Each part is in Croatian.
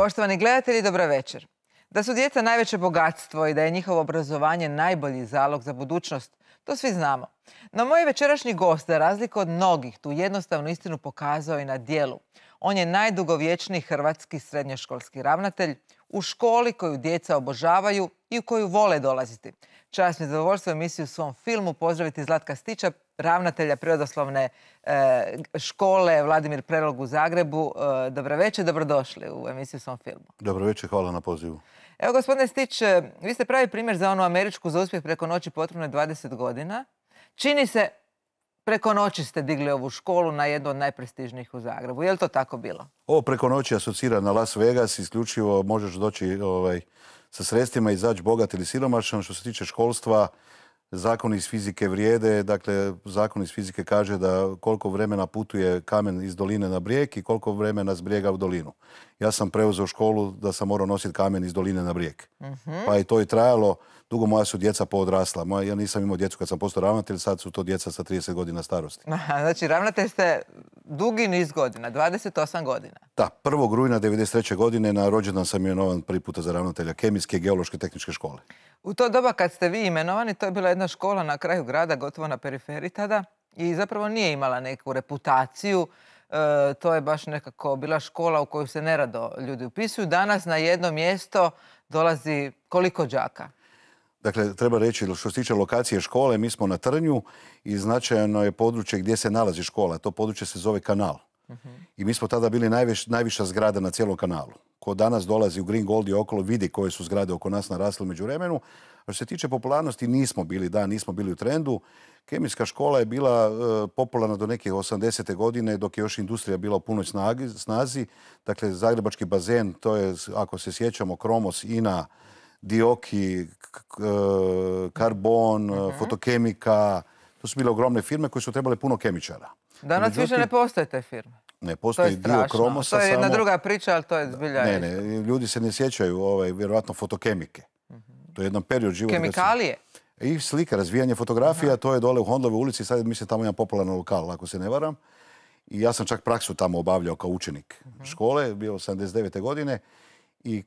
Poštovani gledatelji, dobra večer. Da su djeca najveće bogatstvo i da je njihovo obrazovanje najbolji zalog za budućnost, to svi znamo. No moj večerašnji gost, za razliku od mnogih, tu jednostavnu istinu pokazao i na dijelu. On je najdugovječniji hrvatski srednjoškolski ravnatelj u školi koju djeca obožavaju i u koju vole dolaziti. Čast mi zadovoljstvo emisiju u svom filmu pozdraviti Zlatka Stića, ravnatelja prirodoslovne e, škole Vladimir Prelog u Zagrebu. E, Dobro večer, dobrodošli u emisiju Svom filmu. Dobro večer, hvala na pozivu. Evo, gospodine Stić, e, vi ste pravi primjer za onu američku za uspjeh preko noći potrebno je 20 godina. Čini se, preko noći ste digli ovu školu na jednu od najprestižnijih u Zagrebu. Je li to tako bilo? Ovo preko noći asocira na Las Vegas. Isključivo možeš doći ovaj, sa sredstvima, izaći bogat ili siromašan. Što se tiče školstva, Zakon iz fizike vrijede. Dakle, zakon iz fizike kaže da koliko vremena putuje kamen iz doline na brijek i koliko vremena zbrijega u dolinu. Ja sam preuzeo školu da sam morao nositi kamen iz doline na brijek, mhm. Pa je to i trajalo dugo moja su djeca poodrasla. Moja, ja nisam imao djecu kad sam postao ravnatelj, sad su to djeca sa 30 godina starosti. znači ravnatelj ste dugi niz godina, 28 godina. Da, 1. rujna 1993. godine na rođendan sam imenovan prvi puta za ravnatelja Kemijske, Geološke, Tehničke škole. U to doba kad ste vi imenovani, to je bila jedna škola na kraju grada, gotovo na periferiji tada, i zapravo nije imala neku reputaciju. E, to je baš nekako bila škola u koju se nerado ljudi upisuju. Danas na jedno mjesto dolazi koliko đaka? Dakle, treba reći, što se tiče lokacije škole, mi smo na Trnju i značajno je područje gdje se nalazi škola. To područje se zove kanal. I mi smo tada bili najviša zgrada na cijelom kanalu. Ko danas dolazi u Green Gold i okolo vidi koje su zgrade oko nas narasle među vremenu. A što se tiče popularnosti, nismo bili, da, nismo bili u trendu. Kemijska škola je bila e, popularna do nekih 80. godine, dok je još industrija bila u punoj snazi. Dakle, Zagrebački bazen, to je, ako se sjećamo, Kromos, INA, Dioki, e, Karbon, e, mhm. Fotokemika. To su bile ogromne firme koje su trebale puno kemičara. Danas više ne postoje te firme. Ne, postoji dio kromosa. To je jedna druga priča, ali to je zbilja Ne, ne, ljudi se ne sjećaju, ovaj, vjerojatno, fotokemike. Mhm. To je jedan period života. Kemikalije? I slika, razvijanje fotografija, to je dole u Hondlove ulici, sad mislim tamo imam popularan lokal, ako se ne varam. I ja sam čak praksu tamo obavljao kao učenik mhm. škole, bio 79. godine i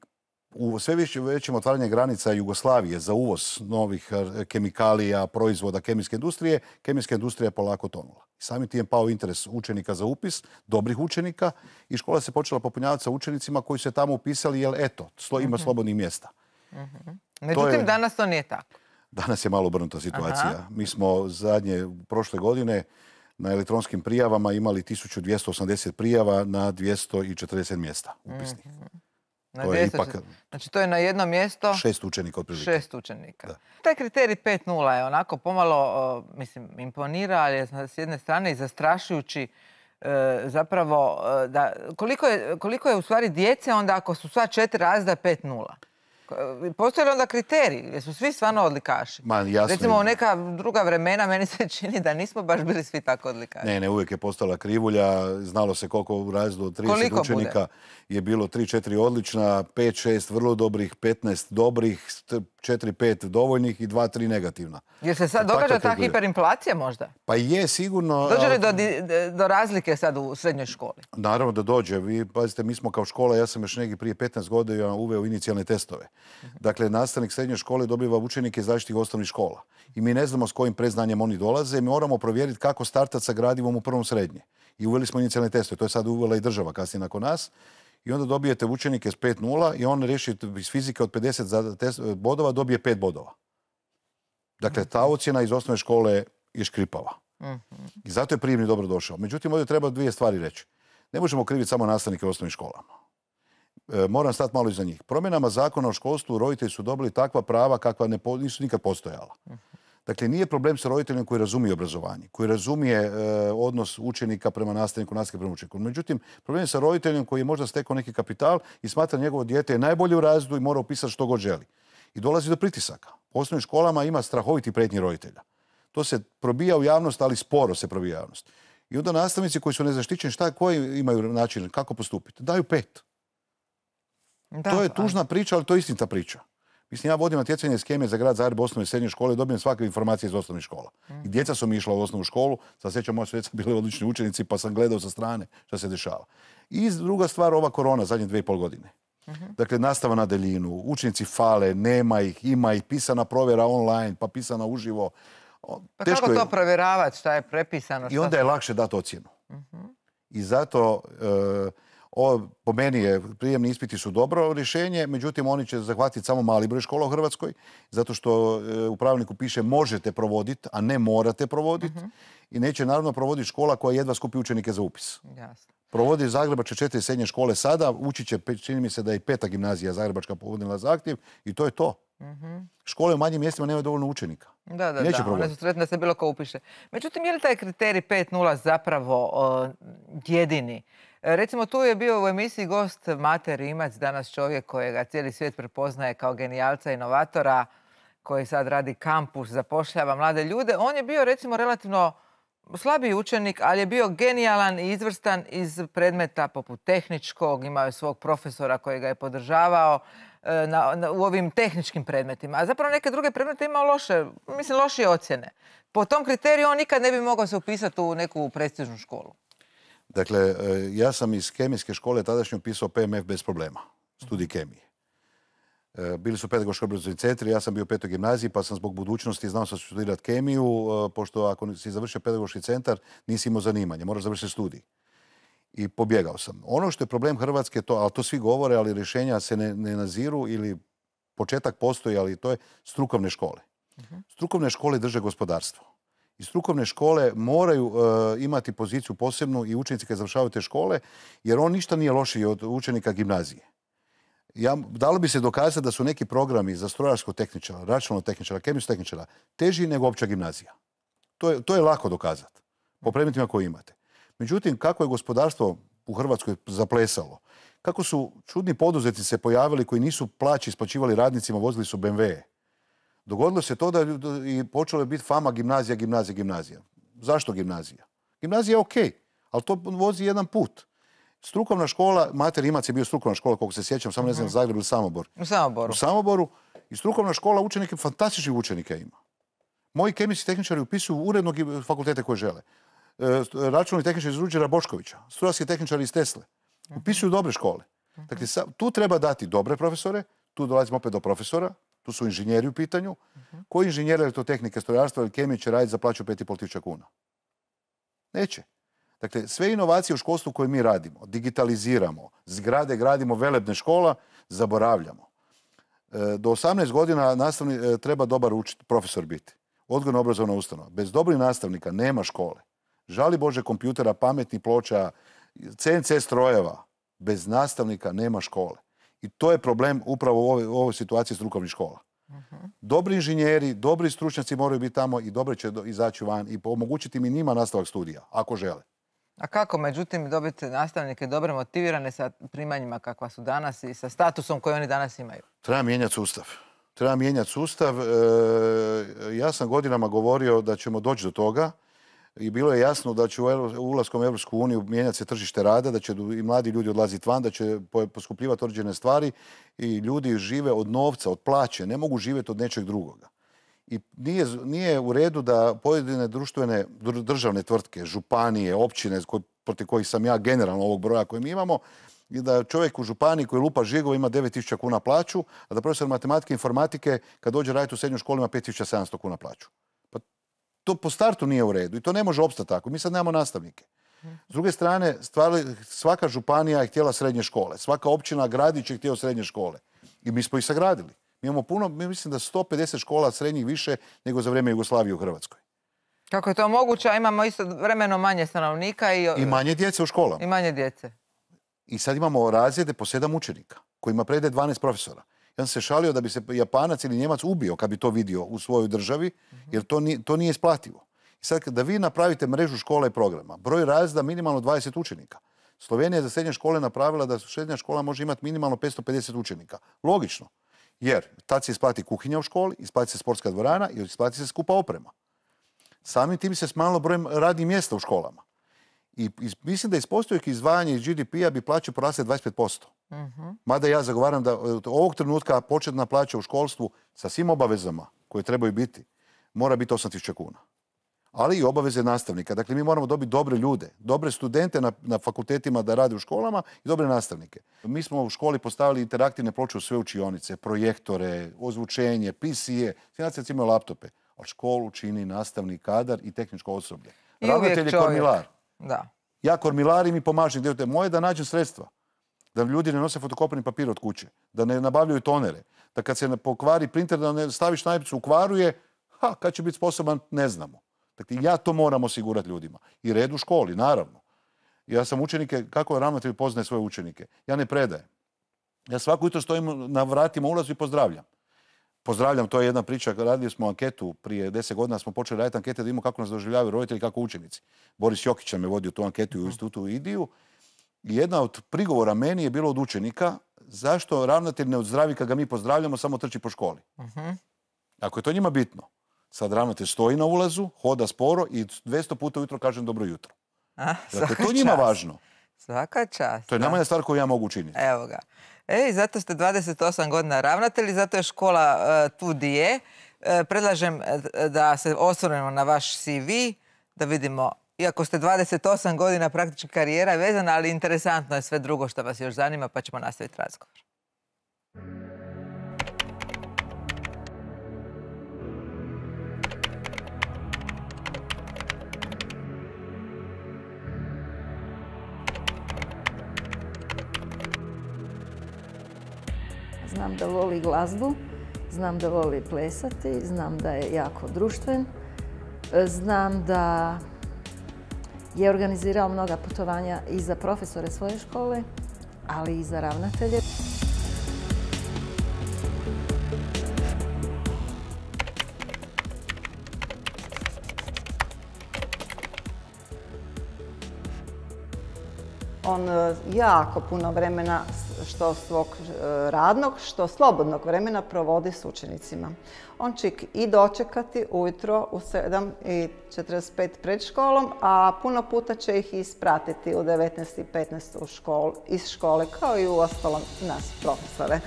u sve više većem otvaranje granica Jugoslavije za uvoz novih eh, kemikalija, proizvoda kemijske industrije, kemijska industrija je polako tonula. Samim tim je pao interes učenika za upis, dobrih učenika i škola se počela popunjavati sa učenicima koji se tamo upisali jer eto, ima mhm. slobodnih mjesta. Mhm. Međutim, danas to nije tako. Danas je malo obrnuta situacija. Mi smo zadnje, prošle godine, na elektronskim prijavama imali 1280 prijava na 240 mjesta mhm. upisnih. Na to je ipak... Znači to je na jedno mjesto... Šest učenika otprilike. Šest učenika. Da. Taj kriterij 5-0 je onako pomalo, mislim, imponira, ali je s jedne strane i zastrašujući uh, zapravo e, da koliko je, koliko je u stvari djece onda ako su sva četiri razda 5-0. E, postoje li onda kriteriji? su svi stvarno odlikaši? Ma, Recimo, u neka druga vremena meni se čini da nismo baš bili svi tako odlikaši. Ne, ne, uvijek je postala krivulja. Znalo se koliko u razdu od 30 učenika je bilo 3-4 odlična, 5-6 vrlo dobrih, 15 dobrih, 4-5 dovoljnih i 2-3 negativna. Jer se sad e, događa ta hiperinflacija možda? Pa je, sigurno. Dođe li do, do razlike sad u srednjoj školi? Naravno da dođe. Vi, pazite, mi smo kao škola, ja sam još negdje prije 15 godina uveo inicijalne testove. Dakle, nastavnik srednje škole dobiva učenike iz različitih osnovnih škola. I mi ne znamo s kojim preznanjem oni dolaze mi moramo provjeriti kako startat sa gradivom u prvom srednje. I uveli smo inicijalne testove. To je sad uvela i država kasnije nakon nas. I onda dobijete učenike s 5.0 i on riješi iz fizike od 50 e, bodova, dobije 5 bodova. Dakle, ta mhm. ocjena iz osnovne škole je škripava. Mhm. I zato je prijemni dobro došao. Međutim, ovdje treba dvije stvari reći. Ne možemo kriviti samo nastavnike u osnovnim školama. E, moram stati malo iza njih. Promjenama zakona o školstvu roditelji su dobili takva prava kakva ne, nisu nikad postojala. Dakle, nije problem sa roditeljem koji razumije obrazovanje, koji razumije e, odnos učenika prema nastavniku, nastavnika prema učeniku. Međutim, problem je sa roditeljem koji je možda stekao neki kapital i smatra njegovo dijete je najbolje u razredu i mora upisati što god želi. I dolazi do pritisaka. U osnovnim školama ima strahoviti pretnji roditelja. To se probija u javnost, ali sporo se probija u javnost. I onda nastavnici koji su nezaštićeni, šta koji imaju način, kako postupiti? Daju pet to je tužna priča, ali to je istinita priča. Mislim, ja vodim natjecanje skeme za grad Zagreb osnovne i srednje škole i dobijem svake informacije iz osnovnih škola. I djeca su mi išla u osnovnu školu, sad sjećam, moja su djeca bili odlični učenici, pa sam gledao sa strane što se dešava. I druga stvar, ova korona, zadnje dve i pol godine. Mhm. Dakle, nastava na deljinu, učenici fale, nema ih, ima ih, pisana provjera online, pa pisana uživo. Pa kako to provjeravati, šta je prepisano? I onda je lakše dati ocjenu. Mhm. I zato... E, po meni je, prijemni ispiti su dobro rješenje, međutim oni će zahvatiti samo mali broj škola u Hrvatskoj, zato što e, u pravilniku piše možete provoditi, a ne morate provoditi. Mhm. I neće naravno provoditi škola koja jedva skupi učenike za upis. Jasno. Provodi Zagrebačke četiri srednje škole sada, učit će, čini mi se da je peta gimnazija Zagrebačka povodila zahtjev i to je to. Mhm. Škole u manjim mjestima nemaju dovoljno učenika. Da, da, da. Problem. One su sretne da se bilo ko upiše. Međutim, je li taj kriterij 5.0 zapravo jedini? Recimo tu je bio u emisiji gost Mate Rimac, danas čovjek kojega cijeli svijet prepoznaje kao genijalca, inovatora, koji sad radi kampus, zapošljava mlade ljude. On je bio recimo relativno slabiji učenik, ali je bio genijalan i izvrstan iz predmeta poput tehničkog, imao je svog profesora koji ga je podržavao e, u ovim tehničkim predmetima. A zapravo neke druge predmete imao loše, mislim lošije ocjene. Po tom kriteriju on nikad ne bi mogao se upisati u neku prestižnu školu. Dakle, e, ja sam iz kemijske škole tadašnje upisao PMF bez problema, studij kemije. E, bili su pedagoški obrazovni centri, ja sam bio u petoj gimnaziji pa sam zbog budućnosti znao sam studirati kemiju, e, pošto ako si završio pedagoški centar nisi imao zanimanje, moraš završiti studij. I pobjegao sam. Ono što je problem Hrvatske, to, ali to svi govore, ali rješenja se ne, ne naziru ili početak postoji, ali to je strukovne škole. Mhm. Strukovne škole drže gospodarstvo strukovne škole moraju e, imati poziciju posebnu i učenici kad završavaju te škole, jer on ništa nije lošiji od učenika gimnazije. Ja, dalo bi se dokazati da su neki programi za strojarskog tehničara, računalnog tehničara, kemijskog tehničara teži nego opća gimnazija. To je, lako dokazati po predmetima koje imate. Međutim, kako je gospodarstvo u Hrvatskoj zaplesalo, kako su čudni poduzetnici se pojavili koji nisu plaći isplaćivali radnicima, vozili su BMW-e, Dogodilo se to da i počelo je biti fama gimnazija, gimnazija, gimnazija. Zašto gimnazija? Gimnazija je ok, ali to vozi jedan put. Strukovna škola, Mater Imac je bio strukovna škola, koliko se sjećam, samo ne znam, mhm. Zagreb ili Samobor. U Samoboru. U Samoboru. I strukovna škola učenike, fantastičnih učenika ima. Moji kemijski tehničari upisuju uredno fakultete koje žele. Računni e, računalni tehničari iz Ruđera Boškovića, strojarski tehničari iz Tesle. Mhm. Upisuju dobre škole. Dakle, tu treba dati dobre profesore, tu dolazimo opet do profesora, tu su inženjeri u pitanju, koji inženjer elektrotehnike, strojarstva ili kemije će raditi za plaću 5,5 tisuća kuna? Neće. Dakle, sve inovacije u školstvu koje mi radimo, digitaliziramo, zgrade gradimo, velebne škola, zaboravljamo. E, do 18 godina nastavni, e, treba dobar učit, profesor biti. Odgojno obrazovna ustanova. Bez dobrih nastavnika nema škole. Žali Bože kompjutera, pametnih ploča, CNC strojeva. Bez nastavnika nema škole. I to je problem upravo u ovoj, ovoj situaciji strukovnih škola. Mhm. Dobri inženjeri, dobri stručnjaci moraju biti tamo i dobro će izaći van i omogućiti mi njima nastavak studija, ako žele. A kako, međutim, dobiti nastavnike dobro motivirane sa primanjima kakva su danas i sa statusom koji oni danas imaju? Treba mijenjati sustav. Treba mijenjati sustav. E, ja sam godinama govorio da ćemo doći do toga i bilo je jasno da će ulaskom u Europsku uniju mijenjati se tržište rada, da će i mladi ljudi odlaziti van, da će poskupljivati određene stvari i ljudi žive od novca, od plaće, ne mogu živjeti od nečeg drugoga. I nije, nije u redu da pojedine društvene, državne tvrtke, županije, općine koj, protiv kojih sam ja generalno ovog broja koji mi imamo, i da čovjek u županiji koji lupa žigova ima 9000 kuna plaću, a da profesor matematike i informatike kad dođe raditi u srednjoj školi ima 5700 kuna plaću to po startu nije u redu i to ne može opstati tako. Mi sad nemamo nastavnike. S druge strane, svaka županija je htjela srednje škole. Svaka općina, gradić je htio srednje škole. I mi smo ih sagradili. Mi imamo puno, mi mislim da 150 škola srednjih više nego za vrijeme Jugoslavije u Hrvatskoj. Kako je to moguće, imamo isto vremeno manje stanovnika i... I manje djece u školama. I manje djece. I sad imamo razrede po sedam učenika kojima prede 12 profesora. Ja sam se šalio da bi se Japanac ili Njemac ubio kad bi to vidio u svojoj državi, mhm. jer to nije, to nije isplativo. I sad da vi napravite mrežu škola i programa, broj razreda minimalno 20 učenika. Slovenija je za srednje škole napravila da srednja škola može imati minimalno 550 učenika. Logično, jer tad se isplati kuhinja u školi, isplati se sportska dvorana i isplati se skupa oprema. Samim tim se smanjilo brojem radnih mjesta u školama. I mislim da iz postojeg izdvajanja iz GDP-a bi plaće porasle 25%. Mhm. Mada ja zagovaram da od ovog trenutka početna plaća u školstvu sa svim obavezama koje trebaju biti mora biti 8000 kuna. Ali i obaveze nastavnika. Dakle, mi moramo dobiti dobre ljude, dobre studente na, fakultetima da rade u školama i dobre nastavnike. Mi smo u školi postavili interaktivne ploče u sve učionice, projektore, ozvučenje, PC-e, imaju laptope. A školu čini nastavni kadar i tehničko osoblje. Ravnatelj je kormilar. Ja kormilarim i pomažem moje da nađem sredstva da ljudi ne nose fotokopirni papir od kuće, da ne nabavljaju tonere, da kad se pokvari printer da ne staviš najpicu u kvaru ha, kad će biti sposoban, ne znamo. Dakle, ja to moram osigurati ljudima. I red u školi, naravno. Ja sam učenike, kako ravnatelj poznaje svoje učenike? Ja ne predajem. Ja svako jutro stojim na vratima ulazu i pozdravljam. Pozdravljam, to je jedna priča, radili smo anketu prije deset godina, smo počeli raditi ankete da imamo kako nas doživljavaju roditelji, kako učenici. Boris Jokić nam je vodio tu anketu u institutu u Idiju jedna od prigovora meni je bilo od učenika zašto ravnatelj ne odzdravi kad ga mi pozdravljamo, samo trči po školi. Mhm. Ako je to njima bitno, sad ravnatelj stoji na ulazu, hoda sporo i 200 puta ujutro kažem dobro jutro. A, dakle, to njima važno. Svaka čast. To je najmanja stvar koju ja mogu učiniti. Evo ga. E, i zato ste 28 godina ravnatelji, zato je škola e, tu di je. E, predlažem e, da se osvrnemo na vaš CV, da vidimo iako ste 28 godina praktički karijera vezana, ali interesantno je sve drugo što vas još zanima, pa ćemo nastaviti razgovor. Znam da voli glazbu, znam da voli plesati, znam da je jako društven, e, znam da je organizirao mnoga putovanja i za profesore svoje škole, ali i za ravnatelje. On e, jako puno vremena što svog e, radnog, što slobodnog vremena provodi s učenicima. On će i dočekati ujutro u 7.45 pred školom, a puno puta će ih ispratiti u 19.15 iz škole, kao i u ostalom nas profesore. E,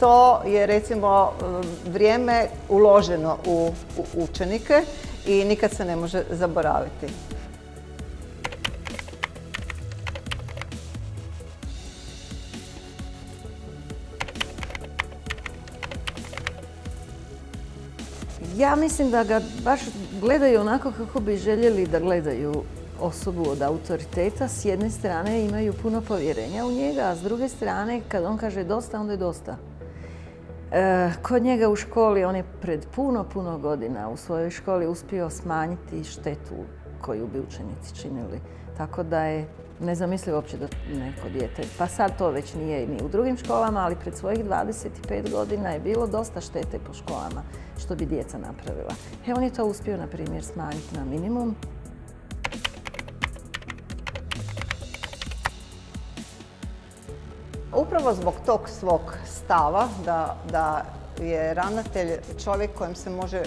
to je recimo e, vrijeme uloženo u učenike i nikad se ne može zaboraviti. Ja mislim da ga baš gledaju onako kako bi željeli da gledaju osobu od autoriteta. S jedne strane imaju puno povjerenja u njega, a s druge strane kad on kaže dosta, onda je dosta. E, kod njega u školi on je pred puno, puno godina u svojoj školi uspio smanjiti štetu koju bi učenici činili. Tako da je nezamislivo uopće da neko dijete, pa sad to već nije ni u drugim školama, ali pred svojih 25 godina je bilo dosta štete po školama što bi djeca napravila. E, on je to uspio, na primjer, smanjiti na minimum. Upravo zbog tog svog stava da, je ravnatelj čovjek kojem se može e,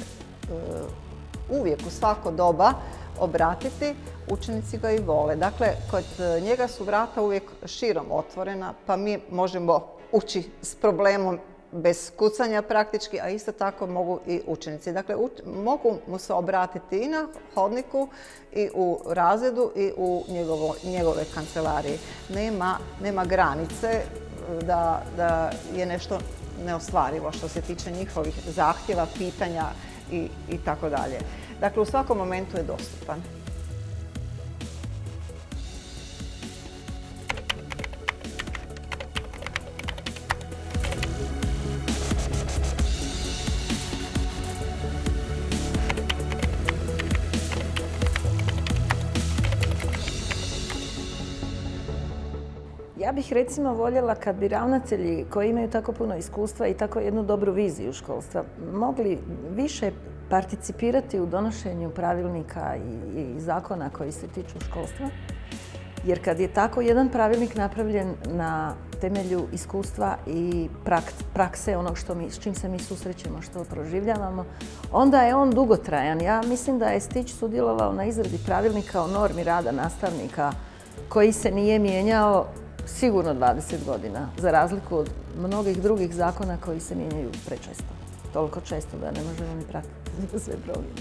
uvijek u svako doba obratiti učenici ga i vole. Dakle, kod e, njega su vrata uvijek širom otvorena, pa mi možemo ući s problemom bez kucanja praktički, a isto tako mogu i učenici. Dakle, mogu mu se obratiti i na hodniku, i u razredu, i u njegove kancelariji. Nema, granice e, da, je nešto neostvarivo što se tiče njihovih zahtjeva, pitanja i tako dalje. Dakle, u svakom momentu je dostupan. Ja bih recimo voljela kad bi ravnatelji koji imaju tako puno iskustva i tako jednu dobru viziju školstva mogli više participirati u donošenju pravilnika i, zakona koji se tiču školstva. Jer kad je tako jedan pravilnik napravljen na temelju iskustva i prakse, onog što s čim se mi susrećemo, što proživljavamo, onda je on dugotrajan. Ja mislim da je Stić sudjelovao na izradi pravilnika o normi rada nastavnika koji se nije mijenjao sigurno 20 godina, za razliku od mnogih drugih zakona koji se mijenjaju prečesto. Toliko često da ne možemo ni pratiti da sve promijem.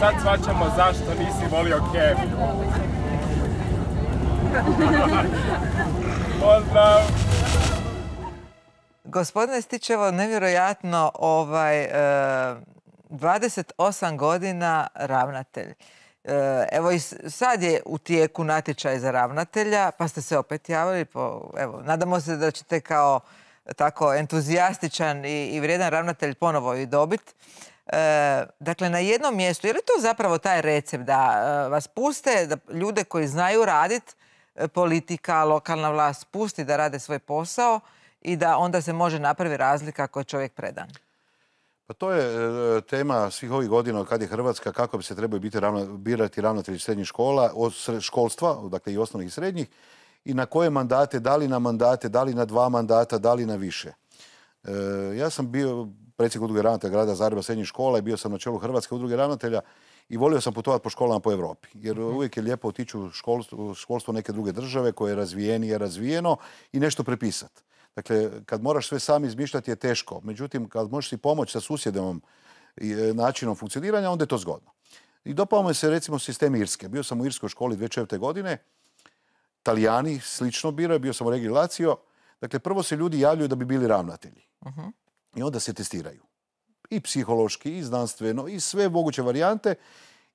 Sad svačamo zašto nisi volio kemiju. Pozdrav! Gospodine Stičevo, nevjerojatno ovaj... Eh, 28 godina ravnatelj. E, evo i sad je u tijeku natječaj za ravnatelja, pa ste se opet javili. evo, nadamo se da ćete kao tako entuzijastičan i, vrijedan ravnatelj ponovo i dobiti. E, dakle, na jednom mjestu, je li to zapravo taj recept da e, vas puste, da ljude koji znaju raditi, politika, lokalna vlast pusti da rade svoj posao i da onda se može napravi razlika ako je čovjek predan? Pa to je e, tema svih ovih godina kad je Hrvatska, kako bi se trebaju biti birati ravnatelji srednjih škola, od školstva, dakle i osnovnih i srednjih, i na koje mandate, da li na mandate, da li na dva mandata, da li na više. E, ja sam bio predsjednik udruge ravnatelja grada Zagreba srednjih škola i bio sam na čelu Hrvatske udruge ravnatelja i volio sam putovati po školama po Europi. Jer mhm. uvijek je lijepo otići u školstvo, školstvo neke druge države koje je razvijenije, razvijeno i nešto prepisati. Dakle, kad moraš sve sam izmišljati je teško. Međutim, kad možeš si pomoći sa susjedom e, načinom funkcioniranja, onda je to zgodno. I dopao me se recimo sistem Irske. Bio sam u Irskoj školi 2004. godine. Talijani slično biraju, bio sam u regulaciju. Dakle, prvo se ljudi javljaju da bi bili ravnatelji. Mhm. I onda se testiraju. I psihološki, i znanstveno, i sve moguće varijante.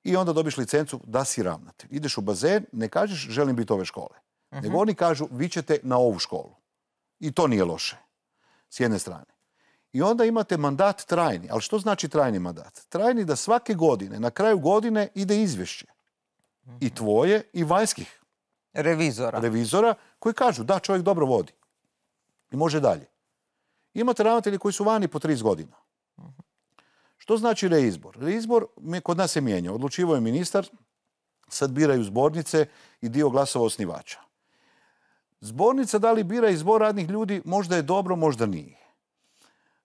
I onda dobiš licencu da si ravnatelj. Ideš u bazen, ne kažeš želim biti ove škole. Mhm. Nego oni kažu vi ćete na ovu školu. I to nije loše, s jedne strane. I onda imate mandat trajni. Ali što znači trajni mandat? Trajni da svake godine, na kraju godine ide izvješće. I mhm. tvoje i vanjskih. Revizora. Revizora koji kažu da čovjek dobro vodi. I može dalje. Imate ravnatelji koji su vani po 30 godina. Mhm. Što znači reizbor? Reizbor kod nas se mijenja. Odlučivo je ministar, sad biraju zbornice i dio glasova osnivača. Zbornica da li bira izbor radnih ljudi, možda je dobro, možda nije.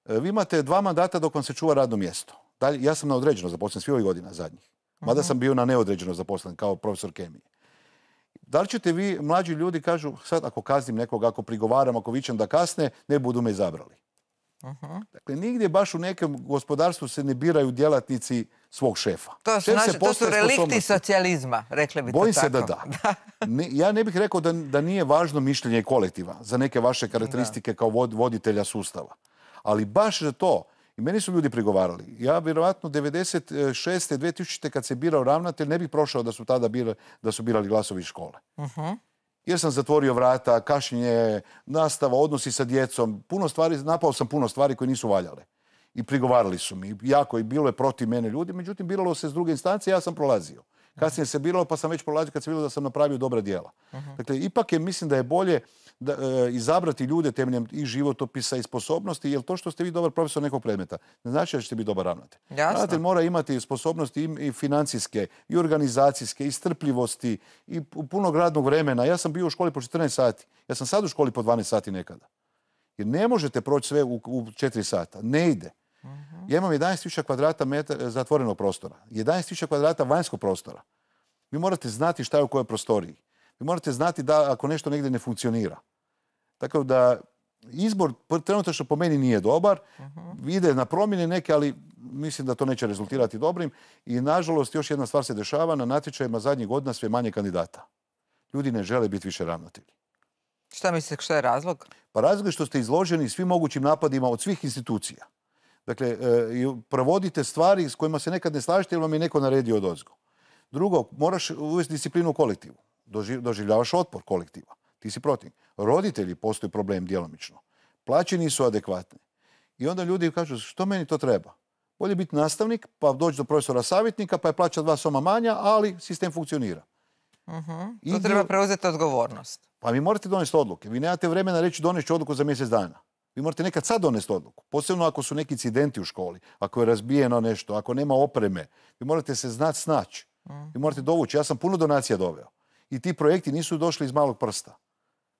E, vi imate dva mandata dok vam se čuva radno mjesto. ja sam na određeno zaposlen svi ovih godina zadnjih. Mada sam mhm. bio na neodređeno zaposlen kao profesor kemije. Da li ćete vi, mlađi ljudi, kažu sad ako kaznim nekoga, ako prigovaram, ako vićem da kasne, ne budu me izabrali. Mhm. Dakle, nigdje baš u nekom gospodarstvu se ne biraju djelatnici svog šefa. To su, to relikti socijalizma, rekli bi to tako. se da da. Ne, ja ne bih rekao da, da nije važno mišljenje kolektiva za neke vaše karakteristike kao voditelja sustava. Ali baš za to, i meni su ljudi prigovarali. Ja vjerojatno 96. 2000. kad se birao ravnatelj ne bih prošao da su tada da su birali glasovi škole. Mhm. Jer sam zatvorio vrata, kašnjenje, nastava, odnosi sa djecom, puno stvari, napao sam puno stvari koje nisu valjale i prigovarali su mi. Jako je bilo je protiv mene ljudi, međutim biralo se s druge instancije, ja sam prolazio. Kasnije se biralo, pa sam već prolazio kad se bilo da sam napravio dobra djela. Mhm. Dakle, ipak je, mislim da je bolje e, izabrati ljude temeljem i životopisa i sposobnosti, jer to što ste vi dobar profesor nekog predmeta, ne znači da ćete biti dobar ravnatelj. Ravnatelj mora imati sposobnosti i, financijske, i organizacijske, i strpljivosti, i punog radnog vremena. Ja sam bio u školi po 14 sati. Ja sam sad u školi po 12 sati nekada. Jer ne možete proći sve u, u 4 sata. Ne ide. Ja imam 11.000 kvadrata e, zatvorenog prostora, 11.000 kvadrata vanjskog prostora. Vi morate znati šta je u kojoj prostoriji. Vi morate znati da ako nešto negdje ne funkcionira. Tako da izbor trenutno što po meni nije dobar, mhm. ide na promjene neke, ali mislim da to neće rezultirati dobrim. I nažalost još jedna stvar se dešava, na natječajima zadnjih godina sve manje kandidata. Ljudi ne žele biti više ravnatelji. Šta mislite, šta je razlog? Pa razlog je što ste izloženi svim mogućim napadima od svih institucija. Dakle, e, provodite stvari s kojima se nekad ne slažete ili vam je neko naredio od ozgo. Drugo, moraš uvesti disciplinu u kolektivu. Doživljavaš otpor kolektiva. Ti si protiv. Roditelji postoji problem djelomično. Plaće nisu adekvatne. I onda ljudi kažu, što meni to treba? Bolje biti nastavnik, pa doći do profesora savjetnika, pa je plaća dva soma manja, ali sistem funkcionira. Mhm. to treba preuzeti odgovornost. Pa vi morate donesti odluke. Vi nemate vremena reći donesti odluku za mjesec dana. Vi morate nekad sad donesti odluku. Posebno ako su neki incidenti u školi, ako je razbijeno nešto, ako nema opreme. Vi morate se znat snaći. Vi mhm. morate dovući. Ja sam puno donacija doveo. I ti projekti nisu došli iz malog prsta.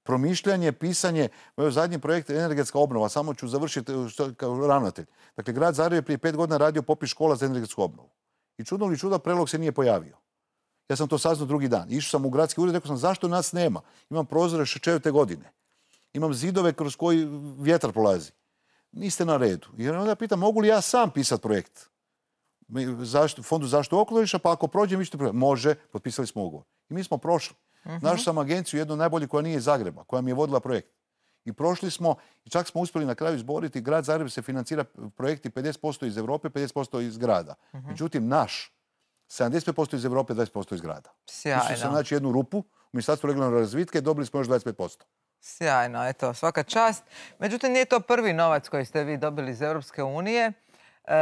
Promišljanje, pisanje, moj zadnji projekt je energetska obnova, samo ću završiti e, kao ravnatelj. Dakle, grad Zagreb je prije pet godina radio popis škola za energetsku obnovu. I čudno li čuda, prelog se nije pojavio. Ja sam to saznao drugi dan. Išao sam u gradski ured, rekao sam zašto nas nema. Imam prozore četiri godine imam zidove kroz koji vjetar prolazi. Niste na redu. Jer onda pitam, mogu li ja sam pisati projekt? Zašto, fondu zaštitu okoliša, pa ako prođe, vi ćete Može, potpisali smo ugovor. I mi smo prošli. Uh mhm. sam agenciju, jednu najbolju koja nije iz Zagreba, koja mi je vodila projekt. I prošli smo, i čak smo uspjeli na kraju izboriti, grad Zagreb se financira projekti 50% iz Europe, 50% iz grada. Mhm. Međutim, naš, 75% iz Europe, 20% iz grada. Sjajno. Mi smo se naći jednu rupu u Ministarstvu regionalnog razvitke dobili smo još 25%. Sjajno, eto, svaka čast. Međutim, nije to prvi novac koji ste vi dobili iz Europske unije. E,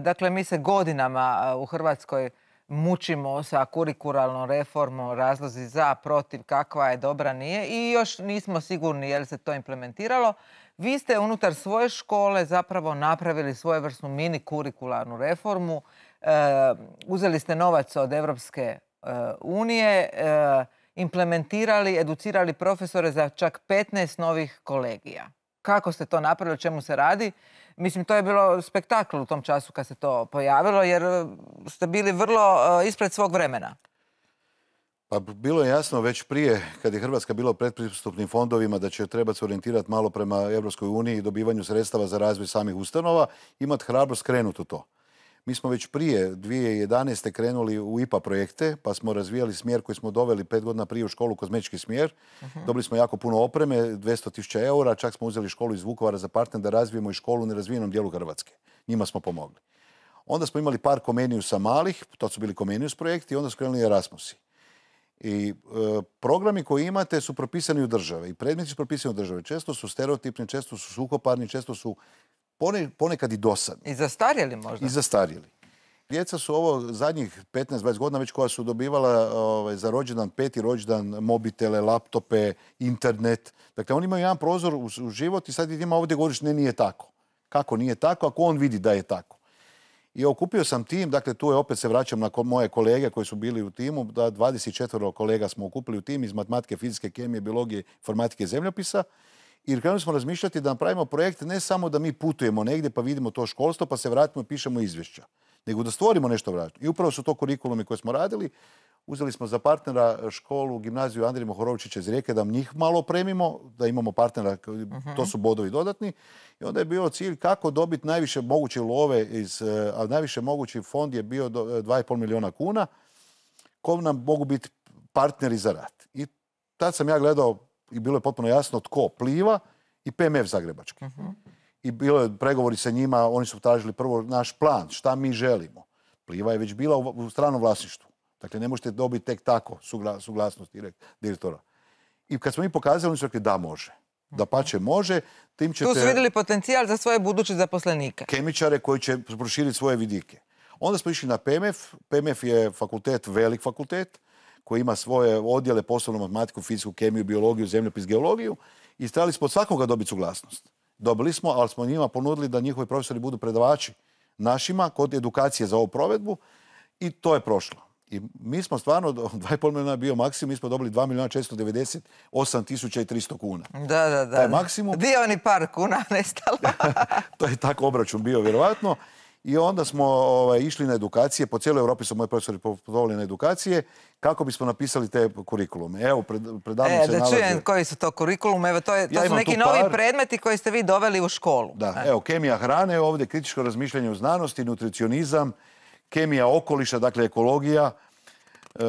dakle, mi se godinama e, u Hrvatskoj mučimo sa kurikuralnom reformom, razlozi za, protiv, kakva je, dobra, nije. I još nismo sigurni je li se to implementiralo. Vi ste unutar svoje škole zapravo napravili svojevrsnu mini kurikularnu reformu. E, uzeli ste novac od Europske unije implementirali, educirali profesore za čak 15 novih kolegija. Kako ste to napravili, čemu se radi? Mislim, to je bilo spektakl u tom času kad se to pojavilo, jer e, ste bili vrlo e, ispred svog vremena. Pa bilo je jasno već prije, kad je Hrvatska bila u predpristupnim fondovima, da će trebati se orijentirati malo prema EU uniji i dobivanju sredstava za razvoj samih ustanova, imati hrabro skrenuto u to. Mi smo već prije 2011. krenuli u IPA projekte, pa smo razvijali smjer koji smo doveli pet godina prije u školu, kozmečki smjer. Mhm. Dobili smo jako puno opreme, 200.000 eura, čak smo uzeli školu iz Vukovara za partner da razvijemo i školu u nerazvijenom dijelu Hrvatske. Njima smo pomogli. Onda smo imali par komenijusa malih, to su bili komenius projekti, i onda su krenuli Erasmusi. I e, programi koji imate su propisani u države i predmeti su propisani u države. Često su stereotipni, često su suhoparni, često su ponekad i dosadni. I zastarjeli možda? I zastarjeli. Djeca su ovo zadnjih 15-20 godina već koja su dobivala ovaj, za rođendan, peti rođendan, mobitele, laptope, internet. Dakle, oni imaju jedan prozor u, život i sad ima ovdje govoriš ne, nije tako. Kako nije tako? Ako on vidi da je tako. I okupio sam tim, dakle tu je opet se vraćam na moje kolege koji su bili u timu, da 24 kolega smo okupili u tim iz matematike, fizike, kemije, biologije, informatike i zemljopisa jer krenuli smo razmišljati da napravimo projekt ne samo da mi putujemo negdje pa vidimo to školstvo pa se vratimo i pišemo izvješća, nego da stvorimo nešto vratno. I upravo su to kurikulumi koje smo radili. Uzeli smo za partnera školu, gimnaziju Andrija Mohorovičića iz Rijeke da njih malo opremimo, da imamo partnera, mhm. to su bodovi dodatni. I onda je bio cilj kako dobiti najviše moguće love, iz, eh, a najviše mogući fond je bio 2,5 eh, milijuna kuna, kom nam mogu biti partneri za rad. I tad sam ja gledao i bilo je potpuno jasno tko pliva i PMF Zagrebački. I bilo je pregovori sa njima, oni su tražili prvo naš plan, šta mi želimo. Pliva je već bila u, stranom vlasništvu. Dakle, ne možete dobiti tek tako suglasnost direktora. I kad smo mi pokazali, oni su rekli da može. Da pače može, tim ćete... Tu su vidjeli potencijal za svoje buduće zaposlenike. Kemičare koji će proširiti svoje vidike. Onda smo išli na PMF. PMF je fakultet, velik fakultet koji ima svoje odjele, poslovnu matematiku, fiziku, kemiju, biologiju, zemljopis, geologiju i trebali smo od svakoga dobiti suglasnost. Dobili smo, ali smo njima ponudili da njihovi profesori budu predavači našima kod edukacije za ovu provedbu i to je prošlo. I mi smo stvarno, 2,5 milijuna je bio maksimum, mi smo dobili 2 milijuna 498 tisuća i 300 kuna. Da, da, da. Taj maksimum... dio ni par kuna nestalo. to je tako obračun bio, vjerojatno i onda smo ovaj, išli na edukacije, po cijeloj Europi su moji profesori putovali na edukacije, kako bismo napisali te kurikulume. Evo, pred, e, se da čujem koji su to kurikulume, to, je, to su neki novi predmeti koji ste vi doveli u školu. Da, e. evo, kemija hrane ovdje, kritičko razmišljanje u znanosti, nutricionizam, kemija okoliša, dakle ekologija, e,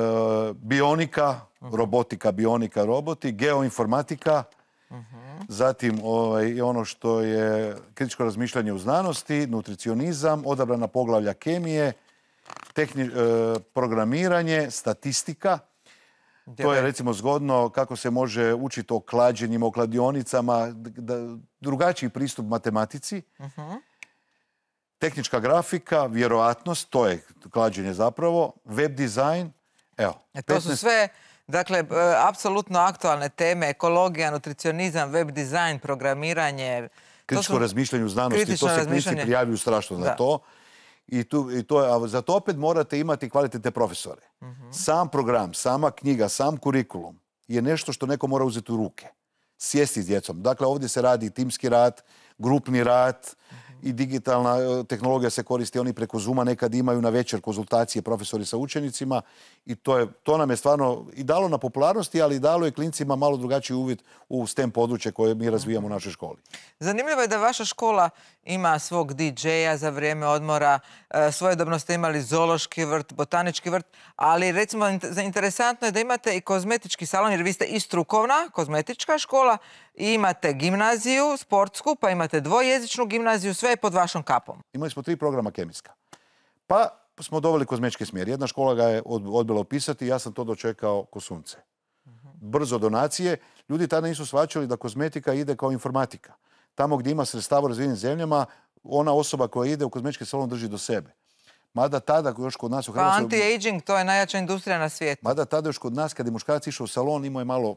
bionika, mhm. robotika, bionika, roboti, geoinformatika, Zatim ovaj, ono što je kritičko razmišljanje u znanosti, nutricionizam, odabrana poglavlja kemije, e, programiranje, statistika. To je recimo zgodno kako se može učiti o klađenjima, o kladionicama, drugačiji pristup matematici. Mhm. Tehnička grafika, vjerojatnost, to je klađenje zapravo, web dizajn. Evo, e to su sve Dakle, apsolutno aktualne teme, ekologija, nutricionizam, web dizajn, programiranje. Kritičko razmišljanje u znanosti, to se klinici prijavljuju strašno na to. I, a za to opet morate imati kvalitete profesore. Mhm. Sam program, sama knjiga, sam kurikulum je nešto što neko mora uzeti u ruke. Sjesti s djecom. Dakle, ovdje se radi timski rad, grupni rad, i digitalna e, tehnologija se koristi, oni preko Zuma nekad imaju na večer konzultacije profesori sa učenicima i to, je, to nam je stvarno i dalo na popularnosti, ali i dalo je klincima malo drugačiji uvid u STEM područje koje mi razvijamo u našoj školi. Zanimljivo je da vaša škola ima svog DJ-a za vrijeme odmora, e, svojedobno ste imali zološki vrt, botanički vrt, ali recimo interesantno je da imate i kozmetički salon jer vi ste i strukovna kozmetička škola, imate gimnaziju sportsku, pa imate dvojezičnu gimnaziju, sve je pod vašom kapom. Imali smo tri programa kemijska. Pa smo doveli kozmečki smjer. Jedna škola ga je odbila opisati, ja sam to dočekao ko sunce. Brzo donacije. Ljudi tada nisu shvaćali da kozmetika ide kao informatika. Tamo gdje ima sredstava razvijenim zemljama, ona osoba koja ide u kozmečki salon drži do sebe. Mada tada još kod nas u Pa anti-aging, to je najjača industrija na svijetu. Mada tada još kod nas, kada je muškarac išao u salon, imao je malo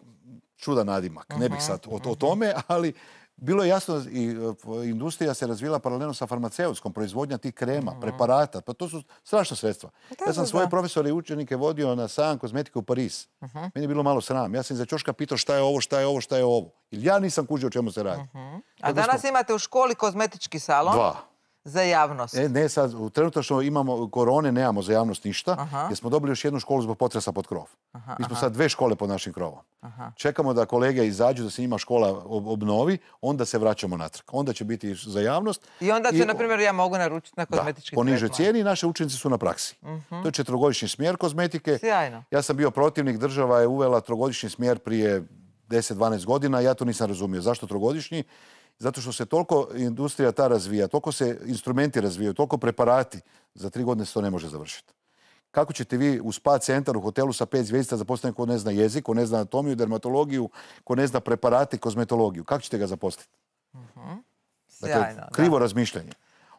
čudan nadimak. Ne bih sad o, tome, ali bilo je jasno i e, industrija se razvila paralelno sa farmaceutskom, proizvodnja tih krema, preparata, pa to su strašna sredstva. Pa ja sam svoje profesore i učenike vodio na Sajan kozmetike u Paris. Meni je bilo malo sram. Ja sam za Ćoška pitao šta je ovo, šta je ovo, šta je ovo. Ili ja nisam kužio o čemu se radi. A danas imate u školi kozmetički salon? Dva za javnost? E, ne, sad, trenutno imamo korone, nemamo za javnost ništa, jer smo dobili još jednu školu zbog potresa pod krov. Mi smo sad dve škole pod našim krovom. Čekamo da kolege izađu, da se njima škola obnovi, onda se vraćamo natrag. Onda će biti za javnost. I onda će, na primjer, ja mogu naručiti na kozmetički po nižoj cijeni i naše učenice su na praksi. Mhm. To je četrogodišnji smjer kozmetike. Sjajno. Ja sam bio protivnik, država je uvela trogodišnji smjer prije 10-12 godina, ja to nisam razumio. Zašto trogodišnji? Zato što se toliko industrija ta razvija, toliko se instrumenti razvijaju, toliko preparati, za tri godine se to ne može završiti. Kako ćete vi u spa centar u hotelu sa pet zvijezdica zaposliti ko ne zna jezik, ko ne zna anatomiju, dermatologiju, ko ne zna preparati, kozmetologiju? Kako ćete ga zaposliti? Mhm. dakle, krivo razmišljanje.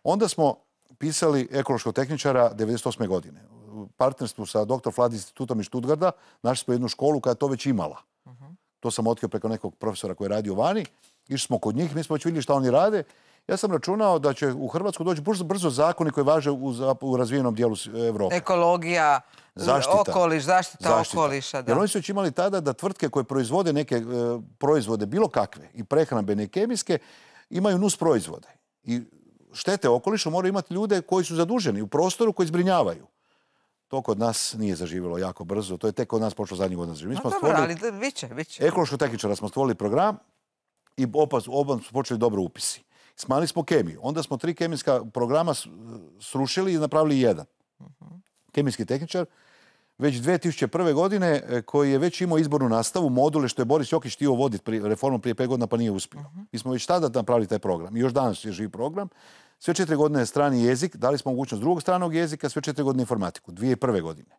Onda smo pisali ekološkog tehničara 1998. godine. U partnerstvu sa dr. Flad institutom iz Štutgarda našli smo jednu školu koja je to već imala. Mhm to sam otkrio preko nekog profesora koji je radio vani, išli smo kod njih, mi smo već vidjeli šta oni rade. Ja sam računao da će u Hrvatsku doći brzo, brzo zakoni koji važe u, razvijenom dijelu Evrope. Ekologija, zaštita. okoliš, zaštita, okoliša. Jer oni su već imali tada da tvrtke koje proizvode neke e, proizvode, bilo kakve, i prehrambene i kemijske, imaju nus proizvode. I štete okolišu moraju imati ljude koji su zaduženi u prostoru koji zbrinjavaju. To kod nas nije zaživjelo jako brzo. To je tek kod nas počelo zadnjih godina Mi smo stvorili... ali biće, biće. Ekološko tehničara smo stvorili program i oba smo počeli dobro upisi. Smanili smo kemiju. Onda smo tri kemijska programa srušili i napravili jedan. Mhm. Kemijski tehničar već 2001. godine e, koji je već imao izbornu nastavu, module što je Boris Jokić htio voditi reformom prije pet godina pa nije uspio. Mhm. Mi smo već tada napravili taj program. I još danas je živi program. Sve četiri godine strani jezik, dali smo mogućnost drugog stranog jezika, sve četiri godine informatiku, dvije prve godine.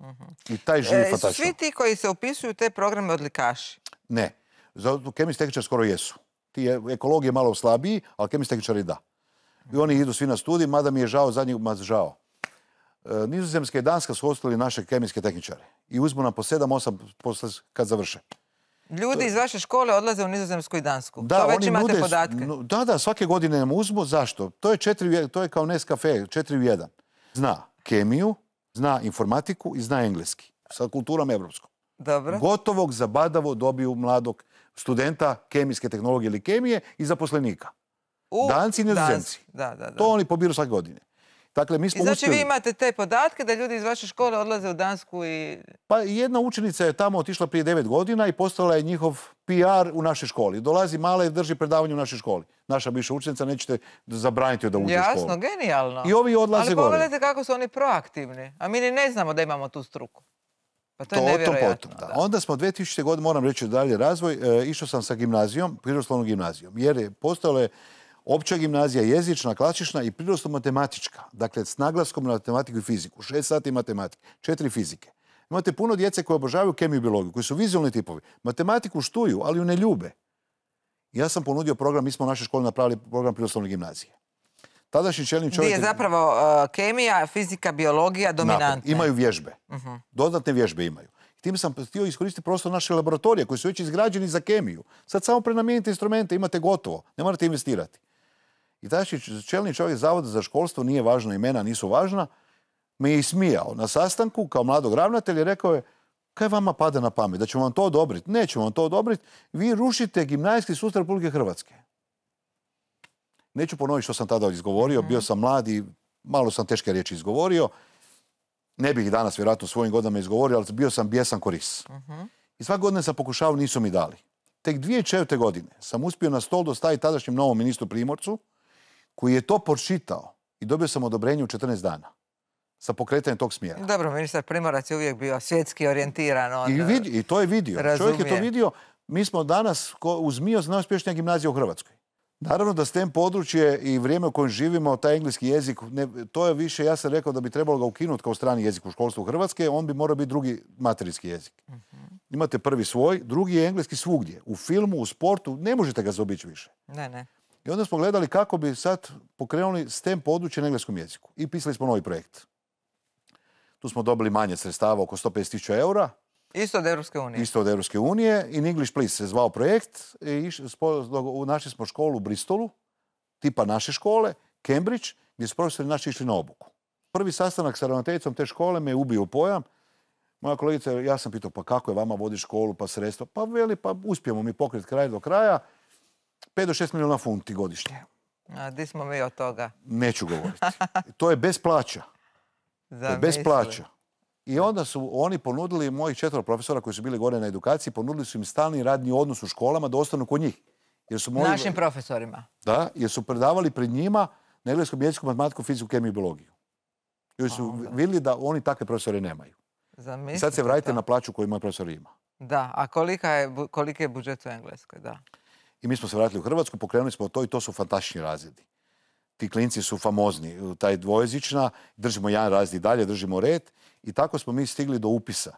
Mhm. I taj živi e, Svi ti koji se upisuju te programe odlikaši? Ne. Zato kemijski tehničari skoro jesu. Ti je, ekologije malo slabiji, ali kemijski tehničari da. I oni idu svi na studij, mada mi je žao, zadnji ma žao. E, Nizozemska i Danska su ostali naše kemijske tehničare. I uzmu nam po 7-8 kad završe. Ljudi iz vaše škole odlaze u Nizozemsku i Dansku. Da, to već imate podatke. Da, da, svake godine nam uzmu. Zašto? To je, četiri, to je kao Nescafe, 4 u 1. Zna kemiju, zna informatiku i zna engleski. Sa kulturom evropskom. Dobro. Gotovog zabadavo dobiju mladog studenta kemijske tehnologije ili kemije i zaposlenika. U, Danci i nizozemci. Da, da, da. To oni pobiru svake godine. Dakle, mi smo znači vi imate te podatke da ljudi iz vaše škole odlaze u Dansku i... Pa jedna učenica je tamo otišla prije devet godina i postala je njihov PR u našoj školi. Dolazi mala i drži predavanje u našoj školi. Naša bivša učenica, nećete zabraniti da uđe u školu. Jasno, genijalno. I ovi odlaze gore. Ali pogledajte kako su oni proaktivni. A mi ni ne znamo da imamo tu struku. Pa to, je nevjerojatno. Onda smo 2000. godine, moram reći dalje razvoj, e, išao sam sa gimnazijom, prirodoslovnom gimnazijom. Jer je je Opća gimnazija jezična, klasična i prirodno matematička. Dakle, s naglaskom na matematiku i fiziku. Šest sati matematike, četiri fizike. Imate puno djece koje obožavaju kemiju i biologiju, koji su vizualni tipovi. Matematiku štuju, ali ju ne ljube. Ja sam ponudio program, mi smo u našoj školi napravili program prirodoslovne gimnazije. Tadašnji čelni čovjek... Gdje je zapravo e, kemija, fizika, biologija dominantne. Imaju vježbe. Mhm. Dodatne vježbe imaju. Tim sam htio iskoristiti prostor naše laboratorije koji su već izgrađeni za kemiju. Sad samo prenamijenite instrumente, imate gotovo. Ne morate investirati. I taj čelni čovjek Zavoda za školstvo, nije važno imena, nisu važna, me je ismijao na sastanku kao mladog ravnatelja i rekao je kaj vama pada na pamet, da ćemo vam to odobriti? Nećemo vam to odobriti, vi rušite gimnazijski sustav Republike Hrvatske. Neću ponoviti što sam tada izgovorio, mhm. bio sam mlad i malo sam teške riječi izgovorio. Ne bih danas vjerojatno svojim godinama izgovorio, ali bio sam bijesan koris. Mhm. I svak godine sam pokušao, nisu mi dali. Tek dvije godine sam uspio na stol dostaviti tadašnjem novom ministru Primorcu, koji je to počitao i dobio sam odobrenje u 14 dana sa pokretanjem tog smjera. Dobro, ministar Primorac je uvijek bio svjetski orijentiran. E, I, to je vidio. Čovjek je to vidio. Mi smo danas uz MIOS najuspješnija gimnazija u Hrvatskoj. Naravno da tem područje i vrijeme u kojem živimo, taj engleski jezik, to je više, ja sam rekao da bi trebalo ga ukinuti kao strani jezik u školstvu Hrvatske, on bi morao biti drugi materijski jezik. Mhm. Imate prvi svoj, drugi je engleski svugdje. U filmu, u sportu, ne možete ga zaobići više. Ne, ne. I onda smo gledali kako bi sad pokrenuli STEM područje na engleskom jeziku. I pisali smo novi projekt. Tu smo dobili manje sredstava, oko 150.000 eura. Isto od Europske unije. Isto od Europske unije. In English Please se zvao projekt. I našli smo školu u Bristolu, tipa naše škole, Cambridge, gdje su profesori naši išli na obuku. Prvi sastanak sa ravnateljicom te škole me je ubio pojam. Moja kolegica, ja sam pitao, pa kako je vama vodi školu, pa sredstva? Pa veli, pa uspijemo mi pokriti kraj do kraja. 5 do 6 milijuna funti godišnje. A di smo mi od toga? Neću govoriti. To je bez plaća. To je bez plaća. I onda su oni ponudili, mojih četvora profesora koji su bili gore na edukaciji, ponudili su im stalni radni odnos u školama da ostanu kod njih. Jer su Našim profesorima. Da, jer su predavali pred njima na engleskom jeziku, matematiku, fiziku, kemiju i biologiju. Jer su vidjeli da oni takve profesore nemaju. I sad se vratite na plaću koju moj profesor ima. Da, a kolika je, koliki je budžet u Engleskoj, da. I mi smo se vratili u Hrvatsku, pokrenuli smo to i to su fantastični razredi. Ti klinci su famozni, taj dvojezična, držimo jedan razred i dalje, držimo red i tako smo mi stigli do upisa.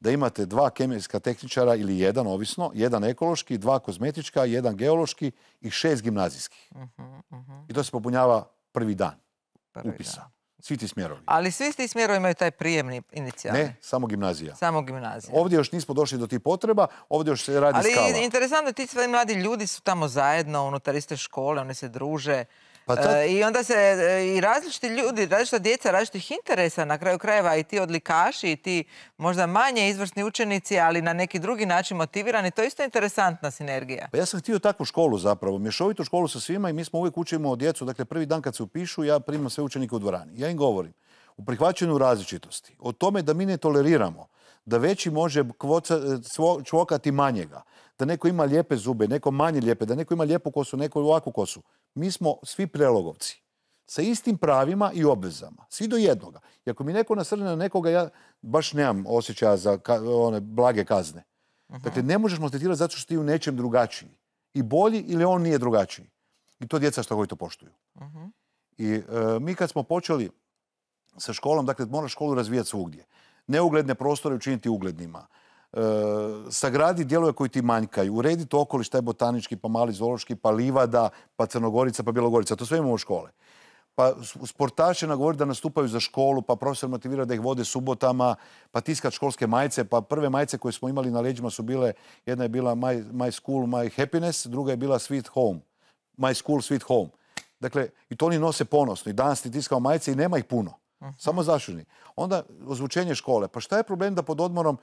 Da imate dva kemijska tehničara ili jedan, ovisno, jedan ekološki, dva kozmetička, jedan geološki i šest gimnazijskih. Mhm, mhm. I to se popunjava prvi dan prvi upisa. Svi ti smjerovi. Ali svi ti smjerovi imaju taj prijemni inicijal. Ne, samo gimnazija. Samo gimnazija. Ovdje još nismo došli do tih potreba, ovdje još se radi skala. Ali interesantno je ti svi mladi ljudi su tamo zajedno unutar iste škole, oni se druže. Pa e, I onda se e, i različiti ljudi, različita djeca, različitih interesa, na kraju krajeva i ti odlikaši i ti možda manje izvrsni učenici, ali na neki drugi način motivirani, to je isto interesantna sinergija. Pa ja sam htio takvu školu zapravo, mješovitu školu sa svima i mi smo uvijek učimo djecu, dakle prvi dan kad se upišu ja primam sve učenike u dvorani. Ja im govorim u prihvaćanju različitosti, o tome da mi ne toleriramo, da veći može čvokati manjega, da neko ima lijepe zube, neko manje lijepe, da neko ima lijepu kosu, neko ovakvu kosu mi smo svi prelogovci. Sa istim pravima i obvezama. Svi do jednoga. I ako mi neko nasrne na nekoga, ja baš nemam osjećaja za one blage kazne. Mhm. Dakle, ne možeš maltretirati zato što ti u nečem drugačiji. I bolji ili on nije drugačiji. I to djeca što koji to poštuju. Mhm. I e, mi kad smo počeli sa školom, dakle, moraš školu razvijati svugdje. Neugledne prostore učiniti uglednima. Eh, sagradi dijelove koji ti manjkaju, urediti okoliš, taj botanički, pa mali zološki, pa livada, pa Crnogorica, pa Bjelogorica, to sve imamo u škole. Pa sportaše nagovori da nastupaju za školu, pa profesor motivira da ih vode subotama, pa tiskat školske majice, pa prve majice koje smo imali na leđima su bile, jedna je bila My, my School, My Happiness, druga je bila Sweet Home, My School, Sweet Home. Dakle, i to oni nose ponosno i danas ti tiskamo majice i nema ih puno. Samo zašuni. Onda ozvučenje škole. Pa šta je problem da pod odmorom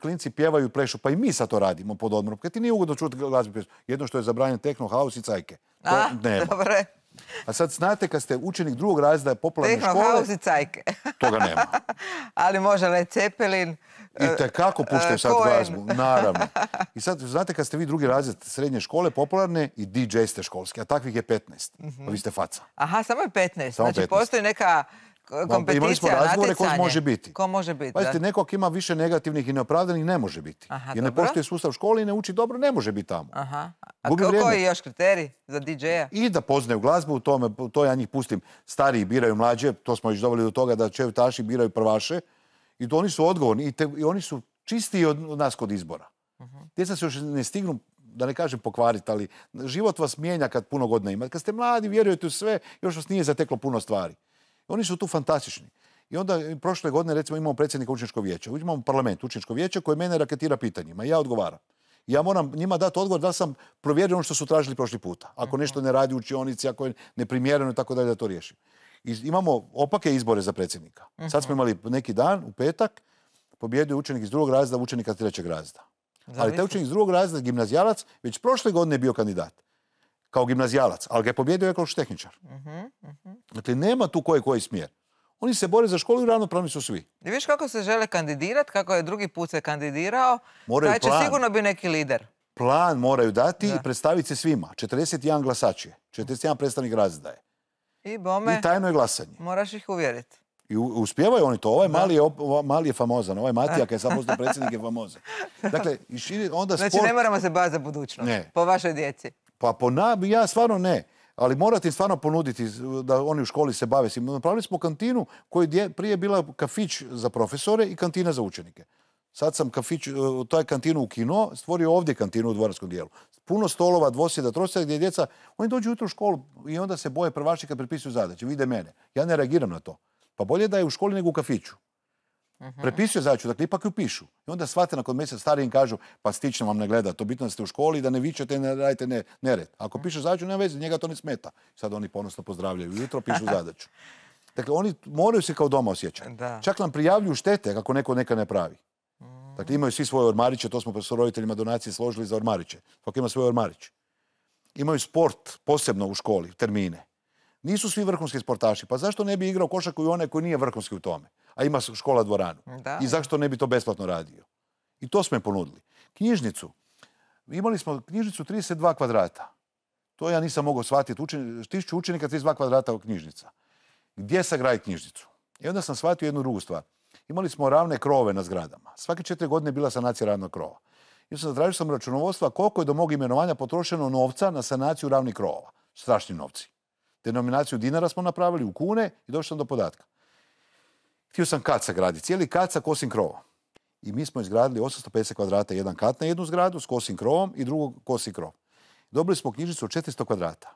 klinci pjevaju i plešu? Pa i mi sad to radimo pod odmorom. Kad ti nije ugodno čuti glazbu plešu. Jedno što je zabranjen tekno, haus i cajke. A, A sad znate kad ste učenik drugog razreda popularne Tehno, Haus i cajke. Toga nema. Ali može le cepelin... I kako eh, eh, puštaju sad glazbu, naravno. I sad znate kad ste vi drugi razred srednje škole popularne i DJ ste školski, a takvih je 15. Mhm. Pa vi ste faca. Aha, samo je 15. znači postoji neka kompeticija, Imali smo razgovore može biti. Ko može biti, Pazite, ima više negativnih i neopravdanih ne može biti. Aha, Jer ne poštuje sustav škole i ne uči dobro, ne može biti tamo. Aha. A koji još kriterij za DJ-a? I da poznaju glazbu, u to ja njih pustim. Stariji biraju mlađe, to smo još doveli do toga da taši biraju prvaše. I to oni su odgovorni i, oni su čisti od nas kod izbora. Mhm. Djeca se još ne stignu da ne kažem pokvariti, ali život vas mijenja kad puno godina imate. Kad ste mladi, vjerujete u sve, još vas nije zateklo puno stvari. Oni su tu fantastični. I onda e, prošle godine recimo imamo predsjednika učničkog vijeća, imamo parlament učničkog vijeća koji mene raketira pitanjima i ja odgovaram. Ja moram njima dati odgovor da sam provjerio ono što su tražili prošli puta. Ako mhm. nešto ne radi u učionici, ako je neprimjereno i tako dalje da to riješim. imamo opake izbore za predsjednika. Sad smo mhm. imali neki dan, u petak, pobjedio učenik iz drugog razda, učenika trećeg razda. Ali taj učenik iz drugog razreda, gimnazijalac, već prošle godine je bio kandidat kao gimnazijalac, ali ga je pobjedio ekološki tehničar. Dakle, nema tu koji koji smjer. Oni se bore za školu i ravnopravni su svi. I viš kako se žele kandidirati, kako je drugi put se kandidirao, taj će sigurno bi neki lider. Plan moraju dati i predstaviti se svima. 41 glasač je, 41 predstavnik razdaje. je. I bome... I tajno je glasanje. Moraš ih uvjeriti. I uspjevaju oni to. Ovaj mali je, famozan, ovaj Matija kada je sam predsjednik je famozan. Dakle, onda znači, sport... Znači ne moramo se baza za budućnost, po vašoj djeci. Pa po nam, ja stvarno ne. Ali morate im stvarno ponuditi da oni u školi se bave. Napravili smo kantinu koja je prije bila kafić za profesore i kantina za učenike. Sad sam kafić, e, taj kantinu u kino, stvorio ovdje kantinu u dvorarskom dijelu. Puno stolova, dvosjeda, trosjeda gdje djeca, oni dođu jutro u školu i onda se boje prvaši kad prepisuju zadaće, vide mene. Ja ne reagiram na to. Pa bolje da je u školi nego u kafiću. Mhm. Prepisuje zadaću, dakle ipak ju pišu. I onda shvate kod mjeseca im kažu pa stično vam ne gleda, to bitno da ste u školi da ne vičete ne radite nered. Ako mhm. piše zadaću, nema veze, njega to ne smeta. Sad oni ponosno pozdravljaju, jutro pišu zadaću. Dakle, oni moraju se kao doma osjećati. Čak nam prijavljuju štete kako neko neka ne pravi. Mm. Dakle, imaju svi svoje ormariće, to smo s roditeljima donacije složili za ormariće. Svaki ima svoj ormariće. Imaju sport posebno u školi, termine. Nisu svi vrhunski sportaši. Pa zašto ne bi igrao košak i onaj koji nije vrhunski u tome? a ima škola dvoranu. I zašto ne bi to besplatno radio? I to smo im ponudili. Knjižnicu. Imali smo knjižnicu 32 kvadrata. To ja nisam mogao shvatiti. Učen... Tišću učenika 32 kvadrata knjižnica. Gdje graj knjižnicu? I onda sam shvatio jednu drugu stvar. Imali smo ravne krove na zgradama. Svake četiri godine je bila sanacija ravnog krova. I sam zatražio sam računovodstva koliko je do mog imenovanja potrošeno novca na sanaciju ravnih krova. Strašni novci. Denominaciju dinara smo napravili u kune i došao sam do podatka. Htio sam kat sagraditi, cijeli kat sa kosim krovom. I mi smo izgradili 850 kvadrata jedan kat na jednu zgradu s kosim krovom i drugog kosim krov. Dobili smo knjižicu od 400 kvadrata.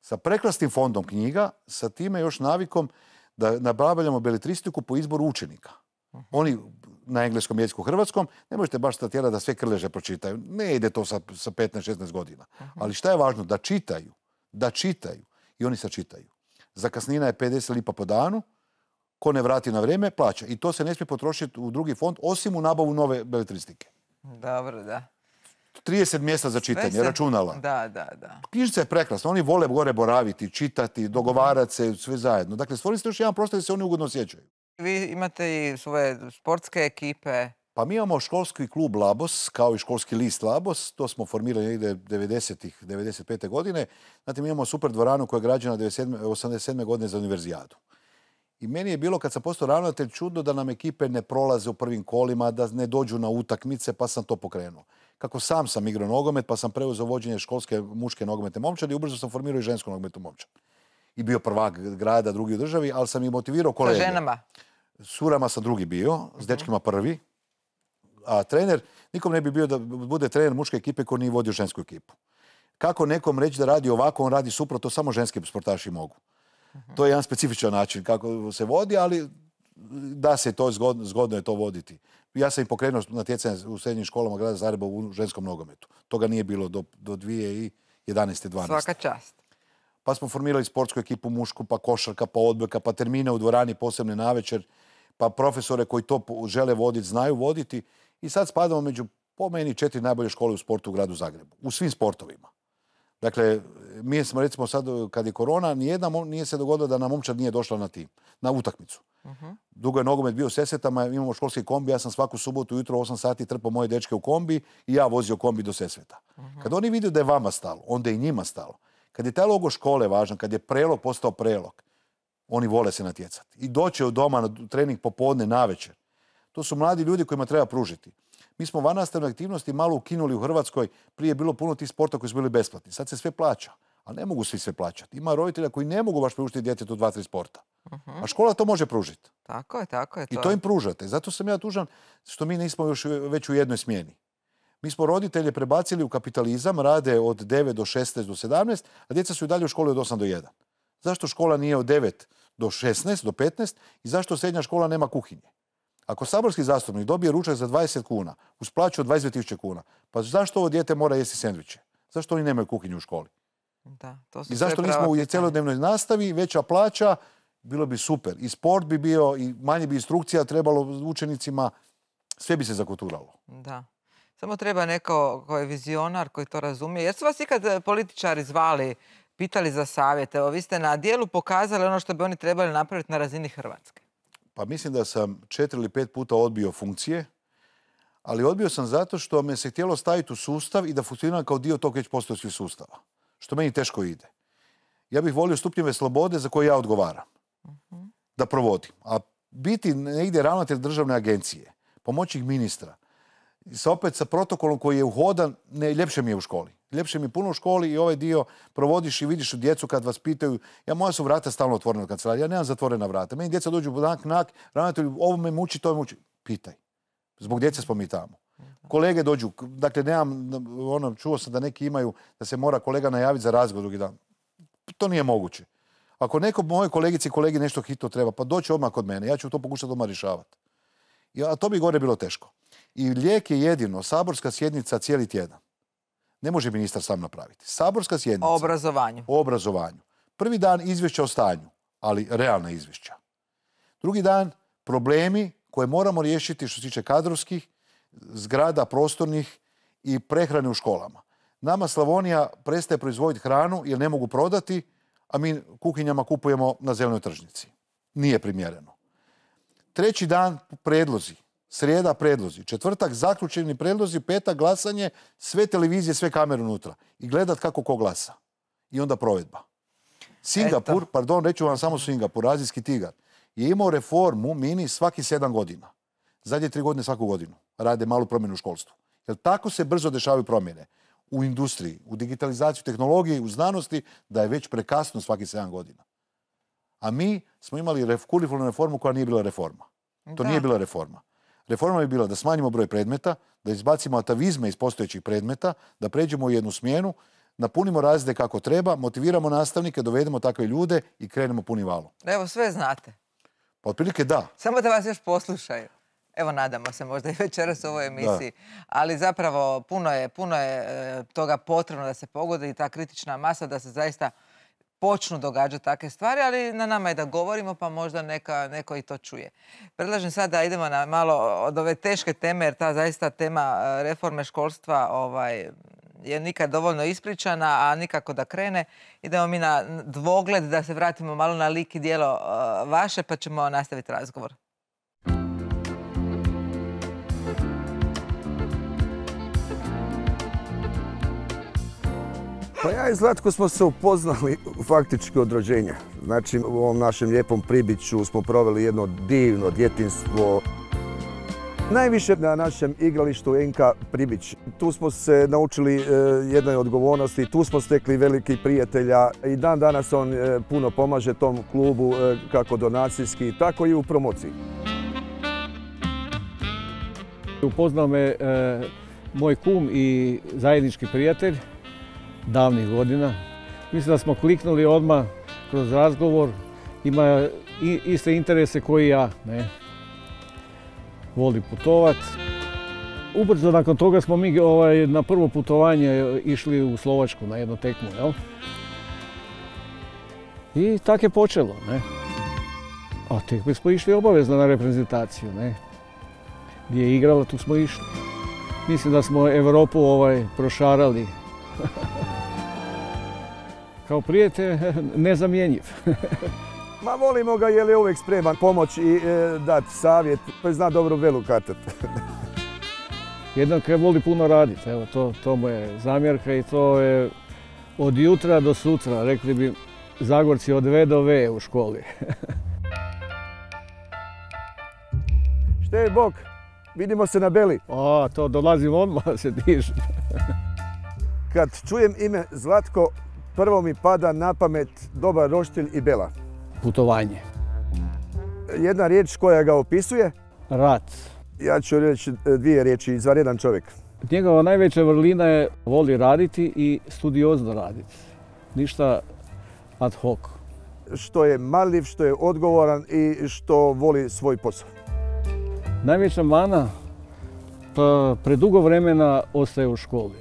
Sa prekrasnim fondom knjiga, sa time još navikom da nabavljamo beletristiku po izboru učenika. Mhm. Oni na engleskom jeziku, hrvatskom, ne možete baš natjerati da sve krleže pročitaju. Ne ide to sa, sa 15-16 godina. Mhm. Ali šta je važno? Da čitaju. Da čitaju. I oni sačitaju. kasnina je 50 lipa po danu, ko ne vrati na vrijeme, plaća. I to se ne smije potrošiti u drugi fond, osim u nabavu nove beletristike. Dobro, da. 30 mjesta za čitanje, računala. Da, da, da. Knjižica je prekrasna. Oni vole gore boraviti, čitati, dogovarati se, sve zajedno. Dakle, stvorili ste još jedan prostor gdje se oni ugodno osjećaju. Vi imate i svoje sportske ekipe. Pa mi imamo školski klub Labos, kao i školski list Labos. To smo formirali negdje 90-ih, 95. godine. Znate, mi imamo super dvoranu koja je građena 87, godine za univerzijadu. I meni je bilo kad sam postao ravnatelj čudno da nam ekipe ne prolaze u prvim kolima, da ne dođu na utakmice, pa sam to pokrenuo. Kako sam sam igrao nogomet, pa sam preuzeo vođenje školske muške nogometne momčadi i ubrzo sam formirao i žensku nogometnu momčad. I bio prvak grada, drugi u državi, ali sam i motivirao kolege. Sa ženama? Surama sam drugi bio, s mhm. dečkima prvi. A trener, nikom ne bi bio da bude trener muške ekipe koji nije vodio žensku ekipu. Kako nekom reći da radi ovako, on radi suprotno, samo ženski sportaši mogu. To je jedan specifičan način kako se vodi, ali da se to zgodno, zgodno je to voditi. Ja sam i pokrenuo natjecanje u srednjim školama grada Zagreba u ženskom nogometu. Toga nije bilo do, do 2011. 12. Svaka čast. Pa smo formirali sportsku ekipu mušku, pa košarka, pa odbojka, pa termine u dvorani posebne navečer, pa profesore koji to žele voditi, znaju voditi. I sad spadamo među, po meni, četiri najbolje škole u sportu u gradu Zagrebu. U svim sportovima. Dakle, mi smo recimo sad kad je korona, nijedna nije se dogodilo da nam momčad nije došla na tim, na utakmicu. Mhm. Dugo je nogomet bio u Sesvetama, imamo školski kombi, ja sam svaku subotu ujutro 8 sati trpao moje dečke u kombi i ja vozio kombi do Sesveta. Mhm. Kad oni vide da je vama stalo, onda je i njima stalo. Kad je taj logo škole važan, kad je prelog postao prelog, oni vole se natjecati. I doće u doma na trening popodne, navečer. To su mladi ljudi kojima treba pružiti. Mi smo vanastavne aktivnosti malo ukinuli u Hrvatskoj. Prije je bilo puno tih sporta koji su bili besplatni. Sad se sve plaća. Ali ne mogu svi sve plaćati. Ima roditelja koji ne mogu baš priuštiti djetetu dva, tri sporta. Mhm. A škola to može pružiti. Tako je, tako je. I to im pružate. Zato sam ja tužan što mi nismo još e, već u jednoj smjeni. Mi smo roditelje prebacili u kapitalizam, rade od 9 do 16 do 17, a djeca su i dalje u školi od 8 do 1. Zašto škola nije od 9 do 16, do 15 i zašto srednja škola nema kuhinje? Ako saborski zastupnik dobije ručak za 20 kuna, uz plaću od 22.000 kuna, pa zašto ovo dijete mora jesti sendviče? Zašto oni nemaju kuhinju u školi? I zašto nismo u cjelodnevnoj nastavi, veća plaća, bilo bi super. I sport bi bio, i manje bi instrukcija trebalo učenicima, sve bi se zakoturalo. Da. Samo treba neko koji je vizionar, koji to razumije. Jer su vas ikad e, političari zvali, pitali za savjete. Evo, vi ste na dijelu pokazali ono što bi oni trebali napraviti na razini Hrvatske pa mislim da sam četiri ili pet puta odbio funkcije, ali odbio sam zato što me se htjelo staviti u sustav i da funkcioniram kao dio tog već postojećeg sustava, što meni teško ide. Ja bih volio stupnjeve slobode za koje ja odgovaram, mhm. da provodim. A biti negdje ravnatelj državne agencije, pomoćnik ministra, sa opet sa protokolom koji je uhodan, ne, ljepše mi je u školi. Ljepše mi je puno u školi i ovaj dio provodiš i vidiš u djecu kad vas pitaju. Ja moja su vrata stalno otvorena u kancelarija, ja nemam zatvorena vrata. Meni djeca dođu nak, nak, ravnatelju, ovo me muči, to me muči. Pitaj. Zbog djece smo mi tamo. Kolege dođu, dakle nemam, ono, čuo sam da neki imaju, da se mora kolega najaviti za razgovor drugi dan. To nije moguće. Ako neko moje kolegici i kolegi nešto hitno treba, pa doći odmah kod mene. Ja ću to pokušati odmah rješavati. a to bi gore bilo teško. I lijek je jedino, saborska sjednica cijeli tjedan. Ne može ministar sam napraviti. Saborska sjednica. O obrazovanju. O obrazovanju. Prvi dan izvješća o stanju, ali realna izvješća. Drugi dan problemi koje moramo riješiti što se tiče kadrovskih, zgrada, prostornih i prehrane u školama. Nama Slavonija prestaje proizvoditi hranu jer ne mogu prodati, a mi kuhinjama kupujemo na zelenoj tržnici. Nije primjereno. Treći dan predlozi srijeda predlozi, četvrtak zaključeni predlozi, petak glasanje, sve televizije, sve kamere unutra. I gledat kako ko glasa. I onda provedba. Singapur, pardon, reću vam samo Singapur, azijski tigar, je imao reformu mini svaki sedam godina. Zadnje tri godine svaku godinu rade malu promjenu u školstvu. Jer tako se brzo dešavaju promjene u industriji, u digitalizaciji, u tehnologiji, u znanosti, da je već prekasno svaki sedam godina. A mi smo imali kurikularnu reformu koja nije bila reforma. To nije bila reforma. Reforma bi bila da smanjimo broj predmeta, da izbacimo atavizme iz postojećih predmeta, da pređemo u jednu smjenu, napunimo razrede kako treba, motiviramo nastavnike, dovedemo takve ljude i krenemo puni valo. Evo, sve znate. Pa otprilike da. Samo da vas još poslušaju. Evo, nadamo se možda i večeras u ovoj emisiji. Ali zapravo puno je, puno je e, toga potrebno da se pogodi i ta kritična masa da se zaista počnu događati takve stvari, ali na nama je da govorimo, pa možda neka, neko i to čuje. Predlažem sad da idemo na malo od ove teške teme, jer ta zaista tema e, reforme školstva ovaj, je nikad dovoljno ispričana, a nikako da krene. Idemo mi na dvogled, da se vratimo malo na lik i dijelo e, vaše, pa ćemo nastaviti razgovor. Pa ja i Zlatko smo se upoznali faktički od rođenja. Znači u ovom našem lijepom pribiću smo proveli jedno divno djetinstvo. Najviše na našem igralištu NK Pribić. Tu smo se naučili e, jednoj odgovornosti, tu smo stekli veliki prijatelja i dan danas on e, puno pomaže tom klubu e, kako donacijski, tako i u promociji. Upoznao me moj kum i zajednički prijatelj davnih godina. Mislim da smo kliknuli odmah kroz razgovor. Ima iste interese koji ja. Ne? Voli putovat. Ubrzo nakon toga smo mi ovaj, na prvo putovanje išli u Slovačku na jednu tekmu. Jel? I tako je počelo. Ne? A tek smo išli obavezno na reprezentaciju. Ne? Gdje je igrala, tu smo išli. Mislim da smo Europu ovaj, prošarali. kao prijatelj nezamjenjiv. Ma volimo ga jer je uvijek spreman pomoć i e, dati savjet, pa zna dobro velu katat. je voli puno raditi, evo to, to mu je zamjerka i to je od jutra do sutra, rekli bi Zagorci od V do V u školi. je, Bog, vidimo se na Beli. A, to dolazim odmah se dižem. Kad čujem ime Zlatko Prvo mi pada na pamet dobar roštilj i bela. Putovanje. Jedna riječ koja ga opisuje? Rad. Ja ću reći e, dvije riječi, jedan čovjek. Njegova najveća vrlina je voli raditi i studiozno raditi. Ništa ad hoc. Što je marljiv, što je odgovoran i što voli svoj posao. Najveća mana pa predugo vremena ostaje u školi.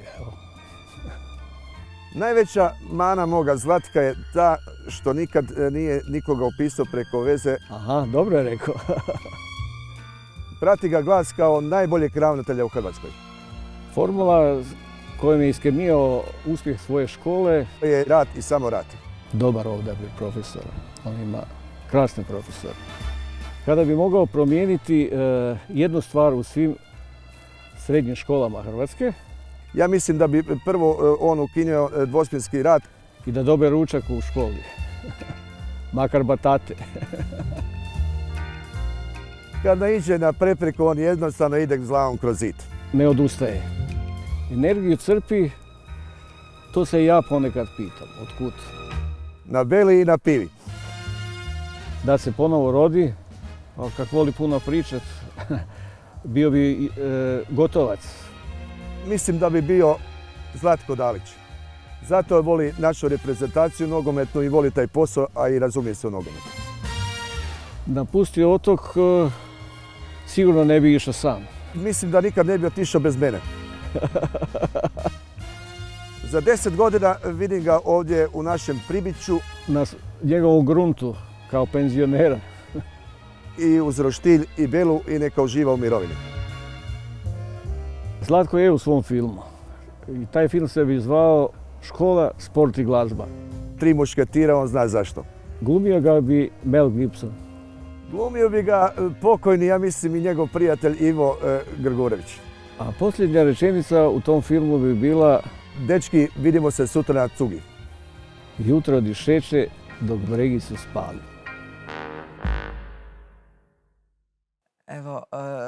Najveća mana moga Zlatka je ta što nikad e, nije nikoga opisao preko veze. Aha, dobro je rekao. Prati ga glas kao najboljeg ravnatelja u Hrvatskoj. Formula kojom je iskemio uspjeh svoje škole... Je rat i samo rat. Dobar ovdje bi profesor. On ima krasni profesor. Kada bi mogao promijeniti e, jednu stvar u svim srednjim školama Hrvatske, ja mislim da bi e, prvo e, on ukinio e, dvosmjenski rad. I da dobe ručak u školi. Makar batate. Kada iđe na prepreku, on jednostavno ide glavom kroz zid. Ne odustaje. Energiju crpi, to se i ja ponekad pitam, otkud? Na beli i na pivi. Da se ponovo rodi, ali kako voli puno pričat, bio bi gotovac mislim da bi bio Zlatko Dalić. Zato je voli našu reprezentaciju nogometnu i voli taj posao, a i razumije se u nogometu. Napustio otok, e, sigurno ne bi išao sam. Mislim da nikad ne bi otišao bez mene. Za deset godina vidim ga ovdje u našem pribiću. Na njegovom gruntu, kao penzionera. I uz roštilj i belu i neka uživa u mirovini. Zlatko je u svom filmu. I taj film se bi zvao Škola, sport i glazba. Tri mušketira, on zna zašto. Glumio ga bi Mel Gibson. Glumio bi ga e, pokojni, ja mislim, i njegov prijatelj Ivo e, Grgurević. A posljednja rečenica u tom filmu bi bila... Dečki, vidimo se sutra na cugi. Jutro šeće, dok bregi se spali. Evo,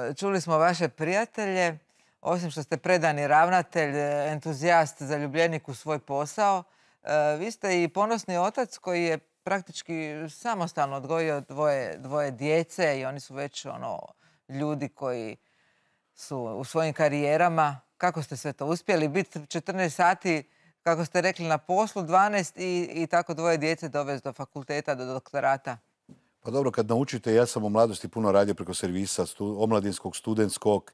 e, čuli smo vaše prijatelje osim što ste predani ravnatelj, e, entuzijast, zaljubljenik u svoj posao, e, vi ste i ponosni otac koji je praktički samostalno odgojio dvoje, djece i oni su već ono ljudi koji su u svojim karijerama. Kako ste sve to uspjeli? Biti 14 sati, kako ste rekli, na poslu, 12 i, tako dvoje djece dovesti do fakulteta, do doktorata. Pa dobro, kad naučite, ja sam u mladosti puno radio preko servisa, omladinskog, studentskog,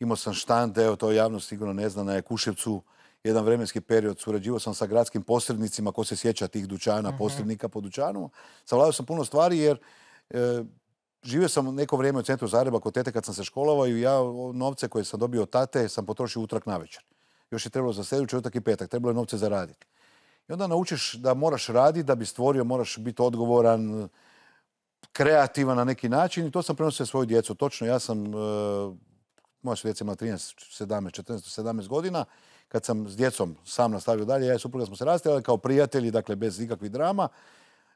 imao sam štand, evo to javnost sigurno ne zna, na Jakuševcu jedan vremenski period surađivao sam sa gradskim posrednicima, ko se sjeća tih dućana, mhm. posrednika po dućanu. Savladao sam puno stvari jer e, živio sam neko vrijeme u centru Zareba kod tete kad sam se školovao i ja novce koje sam dobio od tate sam potrošio utrak na večer. Još je trebalo za sljedeći utak i petak, trebalo je novce zaraditi. I onda naučiš da moraš raditi, da bi stvorio, moraš biti odgovoran, kreativan na neki način i to sam prenosio svoju djecu. Točno, ja sam e, moja djeca imala 13, 17, 14, 17 godina. Kad sam s djecom sam nastavio dalje, ja i supruga smo se rastali, kao prijatelji, dakle bez ikakvih drama.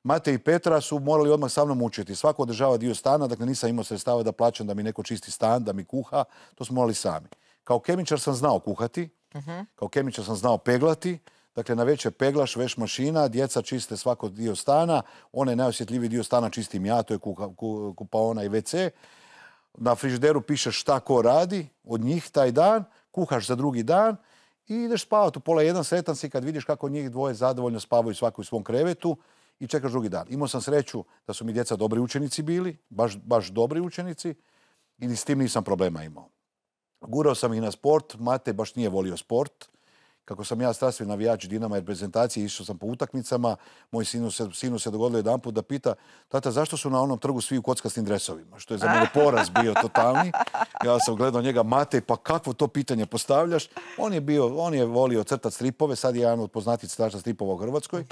Mate i Petra su morali odmah sa mnom učiti. Svako održava dio stana, dakle nisam imao sredstava da plaćam da mi neko čisti stan, da mi kuha. To smo morali sami. Kao kemičar sam znao kuhati, mhm. kao kemičar sam znao peglati. Dakle, na večer peglaš, veš mašina, djeca čiste svako dio stana. Onaj najosjetljiviji dio stana čistim ja, to je kuha, kupaona i WC na frižideru pišeš šta ko radi od njih taj dan, kuhaš za drugi dan i ideš spavati u pola jedan, sretan si kad vidiš kako njih dvoje zadovoljno spavaju svaku u svom krevetu i čekaš drugi dan. Imao sam sreću da su mi djeca dobri učenici bili, baš, baš dobri učenici i s tim nisam problema imao. Gurao sam ih na sport, Mate baš nije volio sport, ako sam ja strastven navijač Dinama i reprezentacije, išao sam po utakmicama, moj sinu se, sinu se dogodilo jedan put da pita, tata, zašto su na onom trgu svi u kockastim dresovima? Što je za mene poraz bio totalni. Ja sam gledao njega, Matej, pa kakvo to pitanje postavljaš? On je, bio, on je volio crtati stripove, sad je jedan od poznatih crtača stripova u Hrvatskoj.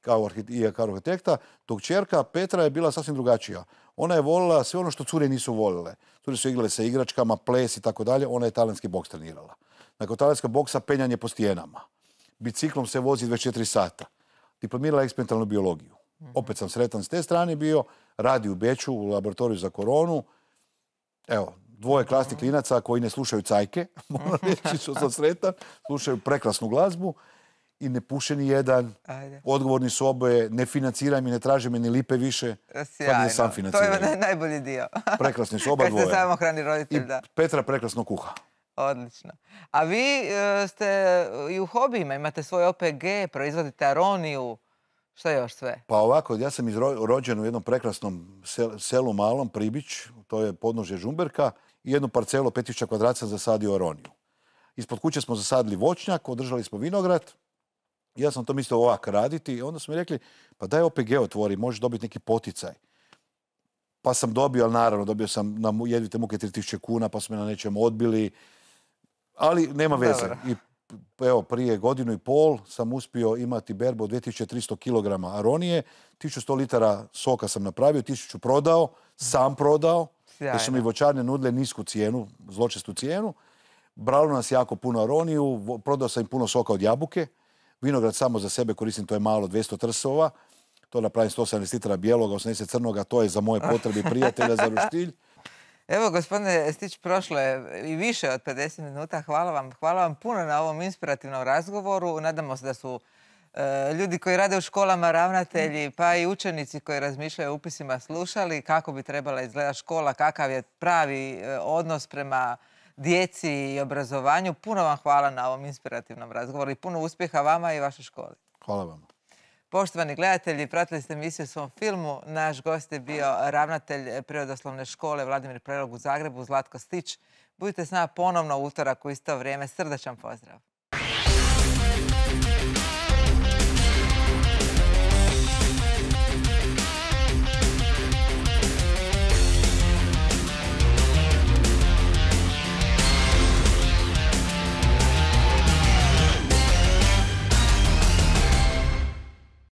kao arhitekta, tog čerka Petra je bila sasvim drugačija. Ona je volila sve ono što cure nisu volile. Cure su igrale sa igračkama, ples i tako dalje. Ona je talentski boks trenirala. Nakon talijanska boksa penjanje po stijenama. Biciklom se vozi 24 sata. Diplomirala eksperimentalnu biologiju. Mhm. Opet sam sretan s te strane bio. Radi u Beću, u laboratoriju za koronu. Evo, dvoje klasnih klinaca mhm. koji ne slušaju cajke. Moram reći što sam sretan. Slušaju prekrasnu glazbu i ne puše ni jedan, odgovorni su oboje, ne financiraj i ne tražim ni lipe više, sad sam To je najbolji dio. Prekrasni su oba dvoje. I Petra prekrasno kuha. Odlično. A vi e, ste i u hobijima, imate svoj OPG, proizvodite aroniju, što još sve? Pa ovako, ja sam rođen u jednom prekrasnom selu malom, Pribić, to je podnožje Žumberka, i jednu parcelu 5000 kvadraca zasadio aroniju. Ispod kuće smo zasadili voćnjak, održali smo vinograd, ja sam to mislio ovak raditi i onda smo mi rekli pa daj OPG otvori, možeš dobiti neki poticaj. Pa sam dobio, ali naravno dobio sam na jedvite muke 3000 kuna, pa smo me na nečem odbili, ali nema veze. I evo, prije godinu i pol sam uspio imati berbu od 2300 kg aronije, 1100 litara soka sam napravio, 1000 prodao, sam prodao, Sjajno. jer su mi voćarne nudile nisku cijenu, zločestu cijenu. Bralo nas jako puno aroniju, prodao sam im puno soka od jabuke, vinograd samo za sebe koristim, to je malo, 200 trsova, to napravim 180 litara bijeloga, 80 crnoga, to je za moje potrebe prijatelja za ruštilj. Evo, gospodine Stić, prošlo je i više od 50 minuta. Hvala vam. Hvala vam puno na ovom inspirativnom razgovoru. Nadamo se da su e, ljudi koji rade u školama, ravnatelji, pa i učenici koji razmišljaju o upisima slušali kako bi trebala izgleda škola, kakav je pravi e, odnos prema djeci i obrazovanju. Puno vam hvala na ovom inspirativnom razgovoru i puno uspjeha vama i vašoj školi. Hvala vam. Poštovani gledatelji, pratili ste emisiju u svom filmu. Naš gost je bio ravnatelj prirodoslovne škole Vladimir Prelog u Zagrebu, Zlatko Stić. Budite s nama ponovno utorak u isto vrijeme. Srdačan pozdrav!